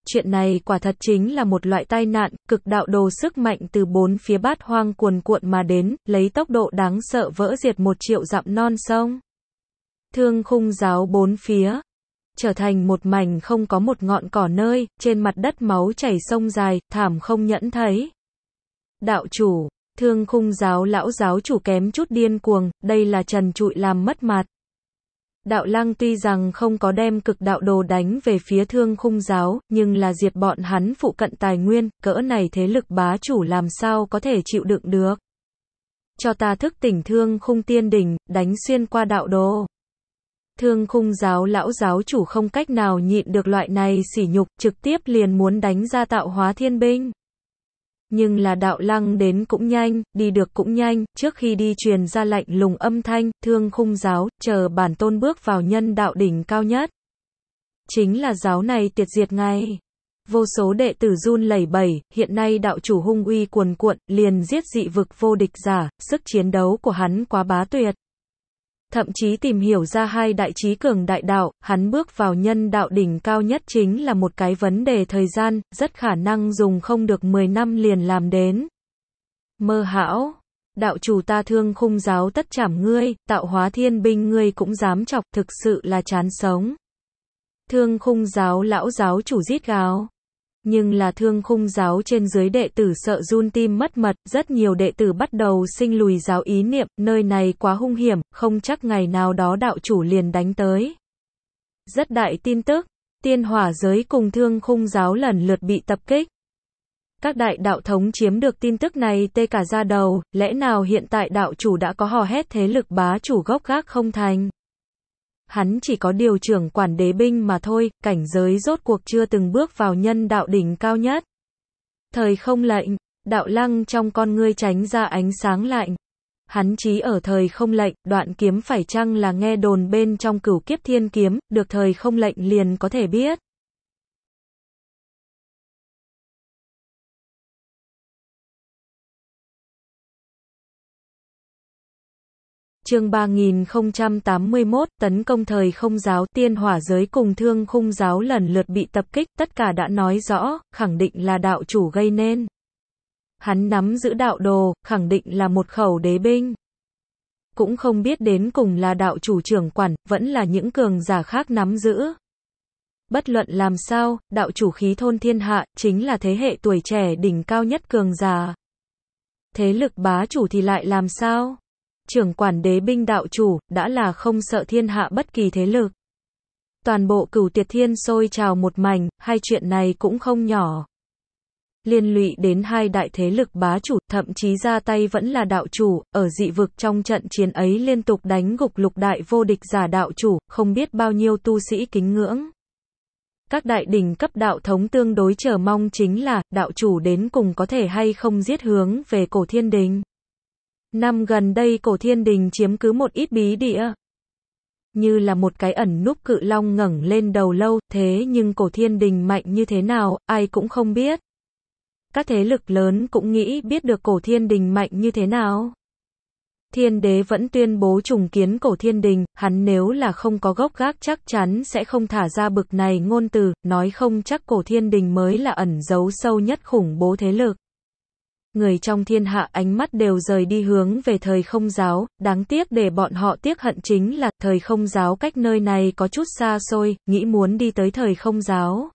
Chuyện này quả thật chính là một loại tai nạn, cực đạo đồ sức mạnh từ bốn phía bát hoang cuồn cuộn mà đến, lấy tốc độ đáng sợ vỡ diệt một triệu dặm non sông. Thương khung giáo bốn phía, trở thành một mảnh không có một ngọn cỏ nơi, trên mặt đất máu chảy sông dài, thảm không nhẫn thấy. Đạo chủ Thương khung giáo lão giáo chủ kém chút điên cuồng, đây là trần trụi làm mất mặt. Đạo lăng tuy rằng không có đem cực đạo đồ đánh về phía thương khung giáo, nhưng là diệt bọn hắn phụ cận tài nguyên, cỡ này thế lực bá chủ làm sao có thể chịu đựng được. Cho ta thức tỉnh thương khung tiên đỉnh, đánh xuyên qua đạo đồ. Thương khung giáo lão giáo chủ không cách nào nhịn được loại này sỉ nhục, trực tiếp liền muốn đánh ra tạo hóa thiên binh nhưng là đạo lăng đến cũng nhanh, đi được cũng nhanh, trước khi đi truyền ra lạnh lùng âm thanh, thương khung giáo, chờ bản tôn bước vào nhân đạo đỉnh cao nhất. Chính là giáo này tiệt diệt ngay. Vô số đệ tử run lẩy bẩy, hiện nay đạo chủ hung uy cuồn cuộn, liền giết dị vực vô địch giả, sức chiến đấu của hắn quá bá tuyệt thậm chí tìm hiểu ra hai đại trí cường đại đạo, hắn bước vào nhân đạo đỉnh cao nhất chính là một cái vấn đề thời gian, rất khả năng dùng không được 10 năm liền làm đến. Mơ hão, đạo chủ ta thương khung giáo tất chảm ngươi, tạo hóa thiên binh ngươi cũng dám chọc, thực sự là chán sống. Thương khung giáo lão giáo chủ giết gáo nhưng là thương khung giáo trên dưới đệ tử sợ run tim mất mật, rất nhiều đệ tử bắt đầu sinh lùi giáo ý niệm, nơi này quá hung hiểm, không chắc ngày nào đó đạo chủ liền đánh tới. Rất đại tin tức, tiên hỏa giới cùng thương khung giáo lần lượt bị tập kích. Các đại đạo thống chiếm được tin tức này tê cả ra đầu, lẽ nào hiện tại đạo chủ đã có hò hét thế lực bá chủ gốc gác không thành? hắn chỉ có điều trưởng quản đế binh mà thôi, cảnh giới rốt cuộc chưa từng bước vào nhân đạo đỉnh cao nhất. Thời không lệnh, đạo lăng trong con ngươi tránh ra ánh sáng lạnh. Hắn chí ở thời không lệnh, đoạn kiếm phải chăng là nghe đồn bên trong cửu kiếp thiên kiếm, được thời không lệnh liền có thể biết. chương 3081, tấn công thời không giáo tiên hỏa giới cùng thương khung giáo lần lượt bị tập kích, tất cả đã nói rõ, khẳng định là đạo chủ gây nên. Hắn nắm giữ đạo đồ, khẳng định là một khẩu đế binh. Cũng không biết đến cùng là đạo chủ trưởng quản, vẫn là những cường giả khác nắm giữ. Bất luận làm sao, đạo chủ khí thôn thiên hạ, chính là thế hệ tuổi trẻ đỉnh cao nhất cường giả. Thế lực bá chủ thì lại làm sao? trưởng quản đế binh đạo chủ, đã là không sợ thiên hạ bất kỳ thế lực. Toàn bộ cửu tiệt thiên sôi trào một mảnh, hai chuyện này cũng không nhỏ. Liên lụy đến hai đại thế lực bá chủ, thậm chí ra tay vẫn là đạo chủ, ở dị vực trong trận chiến ấy liên tục đánh gục lục đại vô địch giả đạo chủ, không biết bao nhiêu tu sĩ kính ngưỡng. Các đại đỉnh cấp đạo thống tương đối chờ mong chính là, đạo chủ đến cùng có thể hay không giết hướng về cổ thiên đình. Năm gần đây cổ thiên đình chiếm cứ một ít bí địa. Như là một cái ẩn núp cự long ngẩng lên đầu lâu, thế nhưng cổ thiên đình mạnh như thế nào, ai cũng không biết. Các thế lực lớn cũng nghĩ biết được cổ thiên đình mạnh như thế nào. Thiên đế vẫn tuyên bố trùng kiến cổ thiên đình, hắn nếu là không có gốc gác chắc chắn sẽ không thả ra bực này ngôn từ, nói không chắc cổ thiên đình mới là ẩn giấu sâu nhất khủng bố thế lực người trong thiên hạ ánh mắt đều rời đi hướng về thời không giáo, đáng tiếc để bọn họ tiếc hận chính là thời không giáo cách nơi này có chút xa xôi, nghĩ muốn đi tới thời không giáo.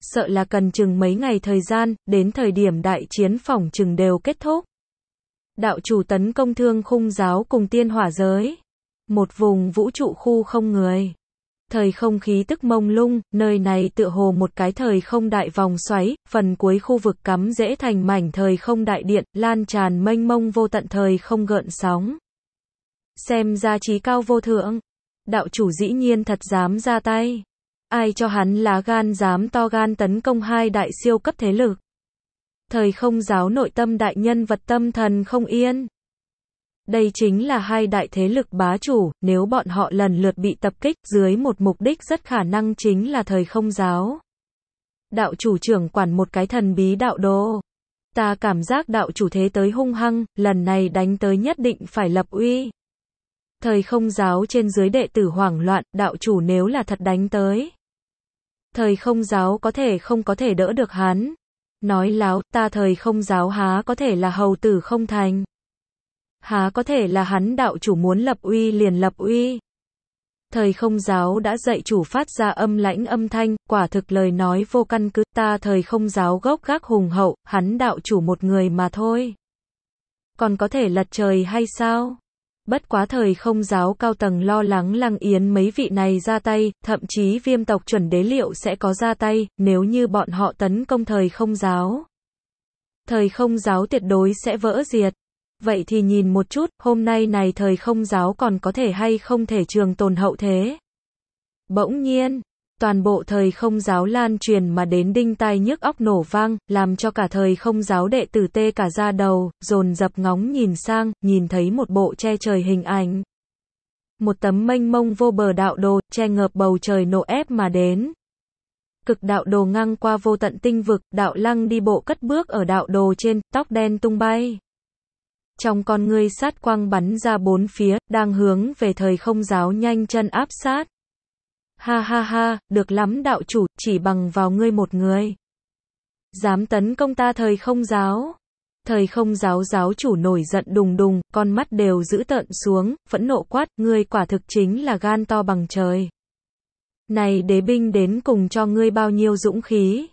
Sợ là cần chừng mấy ngày thời gian, đến thời điểm đại chiến phỏng chừng đều kết thúc. Đạo chủ tấn công thương khung giáo cùng tiên hỏa giới. Một vùng vũ trụ khu không người thời không khí tức mông lung, nơi này tựa hồ một cái thời không đại vòng xoáy, phần cuối khu vực cắm dễ thành mảnh thời không đại điện, lan tràn mênh mông vô tận thời không gợn sóng. Xem ra trí cao vô thượng, đạo chủ dĩ nhiên thật dám ra tay. Ai cho hắn lá gan dám to gan tấn công hai đại siêu cấp thế lực. Thời không giáo nội tâm đại nhân vật tâm thần không yên. Đây chính là hai đại thế lực bá chủ, nếu bọn họ lần lượt bị tập kích dưới một mục đích rất khả năng chính là thời không giáo. Đạo chủ trưởng quản một cái thần bí đạo đô. Ta cảm giác đạo chủ thế tới hung hăng, lần này đánh tới nhất định phải lập uy. Thời không giáo trên dưới đệ tử hoảng loạn, đạo chủ nếu là thật đánh tới. Thời không giáo có thể không có thể đỡ được hắn. Nói láo, ta thời không giáo há có thể là hầu tử không thành há có thể là hắn đạo chủ muốn lập uy liền lập uy. Thời không giáo đã dạy chủ phát ra âm lãnh âm thanh, quả thực lời nói vô căn cứ ta thời không giáo gốc gác hùng hậu, hắn đạo chủ một người mà thôi. Còn có thể lật trời hay sao? Bất quá thời không giáo cao tầng lo lắng lăng yến mấy vị này ra tay, thậm chí viêm tộc chuẩn đế liệu sẽ có ra tay, nếu như bọn họ tấn công thời không giáo. Thời không giáo tuyệt đối sẽ vỡ diệt vậy thì nhìn một chút, hôm nay này thời không giáo còn có thể hay không thể trường tồn hậu thế. Bỗng nhiên, toàn bộ thời không giáo lan truyền mà đến đinh tai nhức óc nổ vang, làm cho cả thời không giáo đệ tử tê cả ra đầu, dồn dập ngóng nhìn sang, nhìn thấy một bộ che trời hình ảnh. Một tấm mênh mông vô bờ đạo đồ, che ngợp bầu trời nổ ép mà đến. Cực đạo đồ ngang qua vô tận tinh vực, đạo lăng đi bộ cất bước ở đạo đồ trên, tóc đen tung bay trong con ngươi sát quang bắn ra bốn phía, đang hướng về thời không giáo nhanh chân áp sát. Ha ha ha, được lắm đạo chủ, chỉ bằng vào ngươi một người. Dám tấn công ta thời không giáo. Thời không giáo giáo chủ nổi giận đùng đùng, con mắt đều giữ tợn xuống, phẫn nộ quát, ngươi quả thực chính là gan to bằng trời. Này đế binh đến cùng cho ngươi bao nhiêu dũng khí.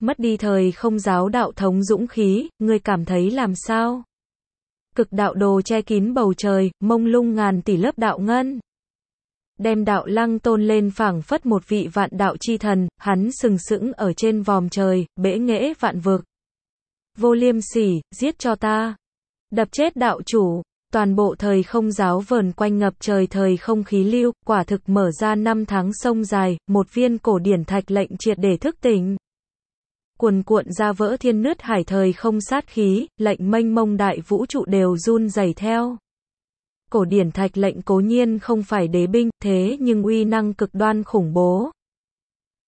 Mất đi thời không giáo đạo thống dũng khí, ngươi cảm thấy làm sao? Cực đạo đồ che kín bầu trời, mông lung ngàn tỷ lớp đạo ngân. Đem đạo lăng tôn lên phảng phất một vị vạn đạo chi thần, hắn sừng sững ở trên vòm trời, bể nghễ vạn vực. Vô liêm sỉ, giết cho ta. Đập chết đạo chủ, toàn bộ thời không giáo vờn quanh ngập trời thời không khí lưu, quả thực mở ra năm tháng sông dài, một viên cổ điển thạch lệnh triệt để thức tỉnh cuồn cuộn ra vỡ thiên nứt hải thời không sát khí, lệnh mênh mông đại vũ trụ đều run dày theo. Cổ điển thạch lệnh cố nhiên không phải đế binh, thế nhưng uy năng cực đoan khủng bố.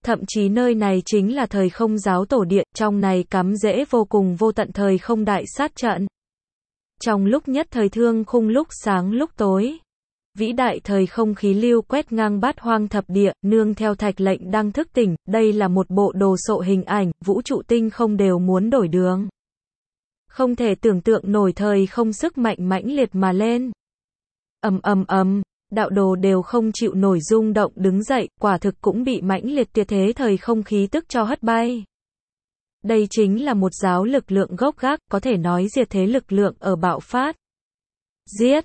Thậm chí nơi này chính là thời không giáo tổ điện, trong này cắm dễ vô cùng vô tận thời không đại sát trận. Trong lúc nhất thời thương khung lúc sáng lúc tối vĩ đại thời không khí lưu quét ngang bát hoang thập địa, nương theo thạch lệnh đang thức tỉnh, đây là một bộ đồ sộ hình ảnh, vũ trụ tinh không đều muốn đổi đường. Không thể tưởng tượng nổi thời không sức mạnh mãnh liệt mà lên. ầm ầm ầm, đạo đồ đều không chịu nổi rung động đứng dậy, quả thực cũng bị mãnh liệt tiệt thế thời không khí tức cho hất bay. Đây chính là một giáo lực lượng gốc gác, có thể nói diệt thế lực lượng ở bạo phát. Giết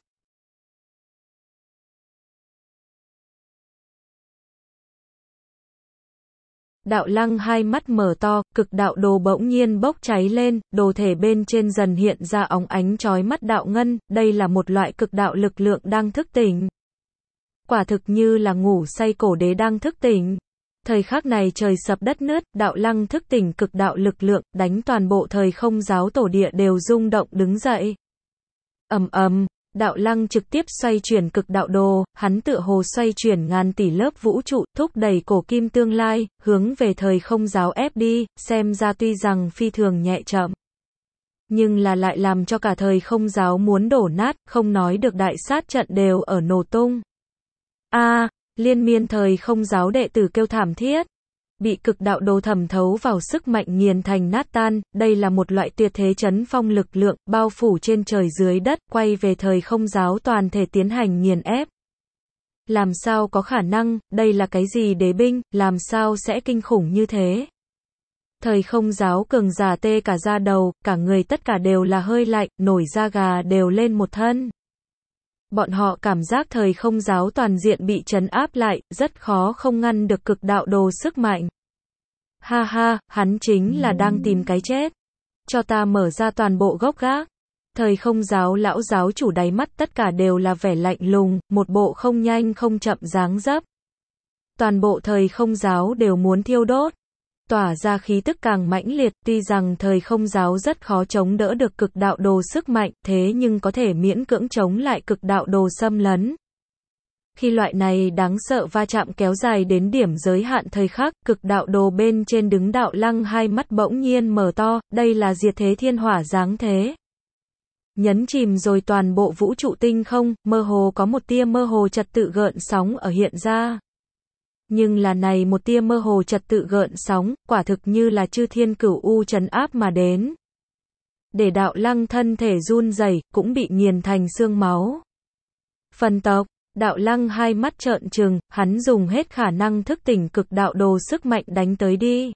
Đạo lăng hai mắt mở to, cực đạo đồ bỗng nhiên bốc cháy lên, đồ thể bên trên dần hiện ra óng ánh chói mắt đạo ngân, đây là một loại cực đạo lực lượng đang thức tỉnh. Quả thực như là ngủ say cổ đế đang thức tỉnh. Thời khắc này trời sập đất nứt, đạo lăng thức tỉnh cực đạo lực lượng, đánh toàn bộ thời không giáo tổ địa đều rung động đứng dậy. Ầm ầm, Đạo lăng trực tiếp xoay chuyển cực đạo đồ, hắn tựa hồ xoay chuyển ngàn tỷ lớp vũ trụ, thúc đẩy cổ kim tương lai, hướng về thời không giáo ép đi, xem ra tuy rằng phi thường nhẹ chậm. Nhưng là lại làm cho cả thời không giáo muốn đổ nát, không nói được đại sát trận đều ở nổ tung. a liên miên thời không giáo đệ tử kêu thảm thiết bị cực đạo đồ thẩm thấu vào sức mạnh nghiền thành nát tan, đây là một loại tuyệt thế chấn phong lực lượng, bao phủ trên trời dưới đất, quay về thời không giáo toàn thể tiến hành nghiền ép. Làm sao có khả năng, đây là cái gì đế binh, làm sao sẽ kinh khủng như thế? Thời không giáo cường giả tê cả da đầu, cả người tất cả đều là hơi lạnh, nổi da gà đều lên một thân bọn họ cảm giác thời không giáo toàn diện bị chấn áp lại, rất khó không ngăn được cực đạo đồ sức mạnh. Ha ha, hắn chính là đang tìm cái chết. Cho ta mở ra toàn bộ gốc gác. Thời không giáo lão giáo chủ đáy mắt tất cả đều là vẻ lạnh lùng, một bộ không nhanh không chậm dáng dấp. Toàn bộ thời không giáo đều muốn thiêu đốt tỏa ra khí tức càng mãnh liệt, tuy rằng thời không giáo rất khó chống đỡ được cực đạo đồ sức mạnh, thế nhưng có thể miễn cưỡng chống lại cực đạo đồ xâm lấn. Khi loại này đáng sợ va chạm kéo dài đến điểm giới hạn thời khắc, cực đạo đồ bên trên đứng đạo lăng hai mắt bỗng nhiên mở to, đây là diệt thế thiên hỏa dáng thế. Nhấn chìm rồi toàn bộ vũ trụ tinh không, mơ hồ có một tia mơ hồ trật tự gợn sóng ở hiện ra nhưng là này một tia mơ hồ trật tự gợn sóng, quả thực như là chư thiên cửu u trấn áp mà đến. Để đạo lăng thân thể run rẩy cũng bị nghiền thành xương máu. Phần tộc, đạo lăng hai mắt trợn trừng, hắn dùng hết khả năng thức tỉnh cực đạo đồ sức mạnh đánh tới đi.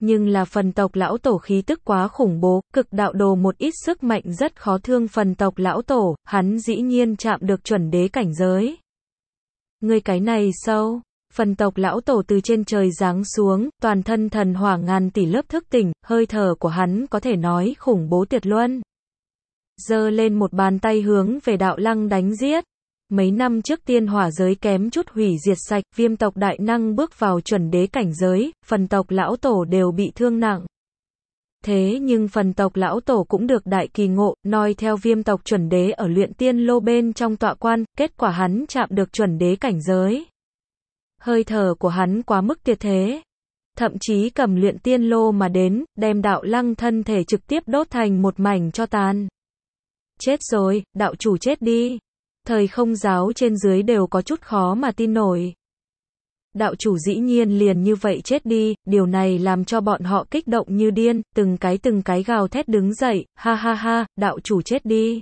Nhưng là phần tộc lão tổ khí tức quá khủng bố, cực đạo đồ một ít sức mạnh rất khó thương phần tộc lão tổ, hắn dĩ nhiên chạm được chuẩn đế cảnh giới. Người cái này sâu phần tộc lão tổ từ trên trời giáng xuống, toàn thân thần hỏa ngàn tỷ lớp thức tỉnh, hơi thở của hắn có thể nói khủng bố tuyệt luân. giơ lên một bàn tay hướng về đạo lăng đánh giết. Mấy năm trước tiên hỏa giới kém chút hủy diệt sạch, viêm tộc đại năng bước vào chuẩn đế cảnh giới, phần tộc lão tổ đều bị thương nặng. Thế nhưng phần tộc lão tổ cũng được đại kỳ ngộ, noi theo viêm tộc chuẩn đế ở luyện tiên lô bên trong tọa quan, kết quả hắn chạm được chuẩn đế cảnh giới hơi thở của hắn quá mức tuyệt thế. Thậm chí cầm luyện tiên lô mà đến, đem đạo lăng thân thể trực tiếp đốt thành một mảnh cho tan. Chết rồi, đạo chủ chết đi. Thời không giáo trên dưới đều có chút khó mà tin nổi. Đạo chủ dĩ nhiên liền như vậy chết đi, điều này làm cho bọn họ kích động như điên, từng cái từng cái gào thét đứng dậy, ha ha ha, đạo chủ chết đi.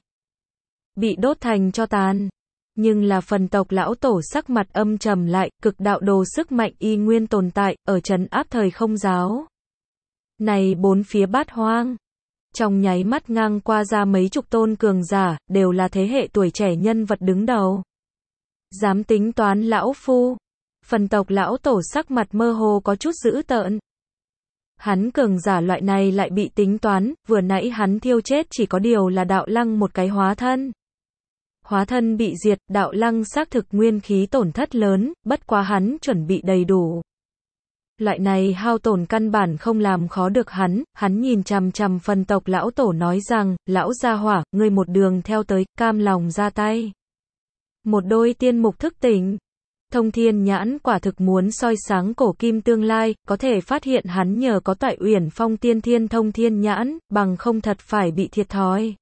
Bị đốt thành cho tàn nhưng là phần tộc lão tổ sắc mặt âm trầm lại, cực đạo đồ sức mạnh y nguyên tồn tại, ở trấn áp thời không giáo. Này bốn phía bát hoang, trong nháy mắt ngang qua ra mấy chục tôn cường giả, đều là thế hệ tuổi trẻ nhân vật đứng đầu. Dám tính toán lão phu, phần tộc lão tổ sắc mặt mơ hồ có chút dữ tợn. Hắn cường giả loại này lại bị tính toán, vừa nãy hắn thiêu chết chỉ có điều là đạo lăng một cái hóa thân hóa thân bị diệt, đạo lăng xác thực nguyên khí tổn thất lớn, bất quá hắn chuẩn bị đầy đủ. Loại này hao tổn căn bản không làm khó được hắn, hắn nhìn chằm chằm phân tộc lão tổ nói rằng, lão gia hỏa, ngươi một đường theo tới, cam lòng ra tay. Một đôi tiên mục thức tỉnh. Thông thiên nhãn quả thực muốn soi sáng cổ kim tương lai, có thể phát hiện hắn nhờ có tại uyển phong tiên thiên thông thiên nhãn, bằng không thật phải bị thiệt thòi.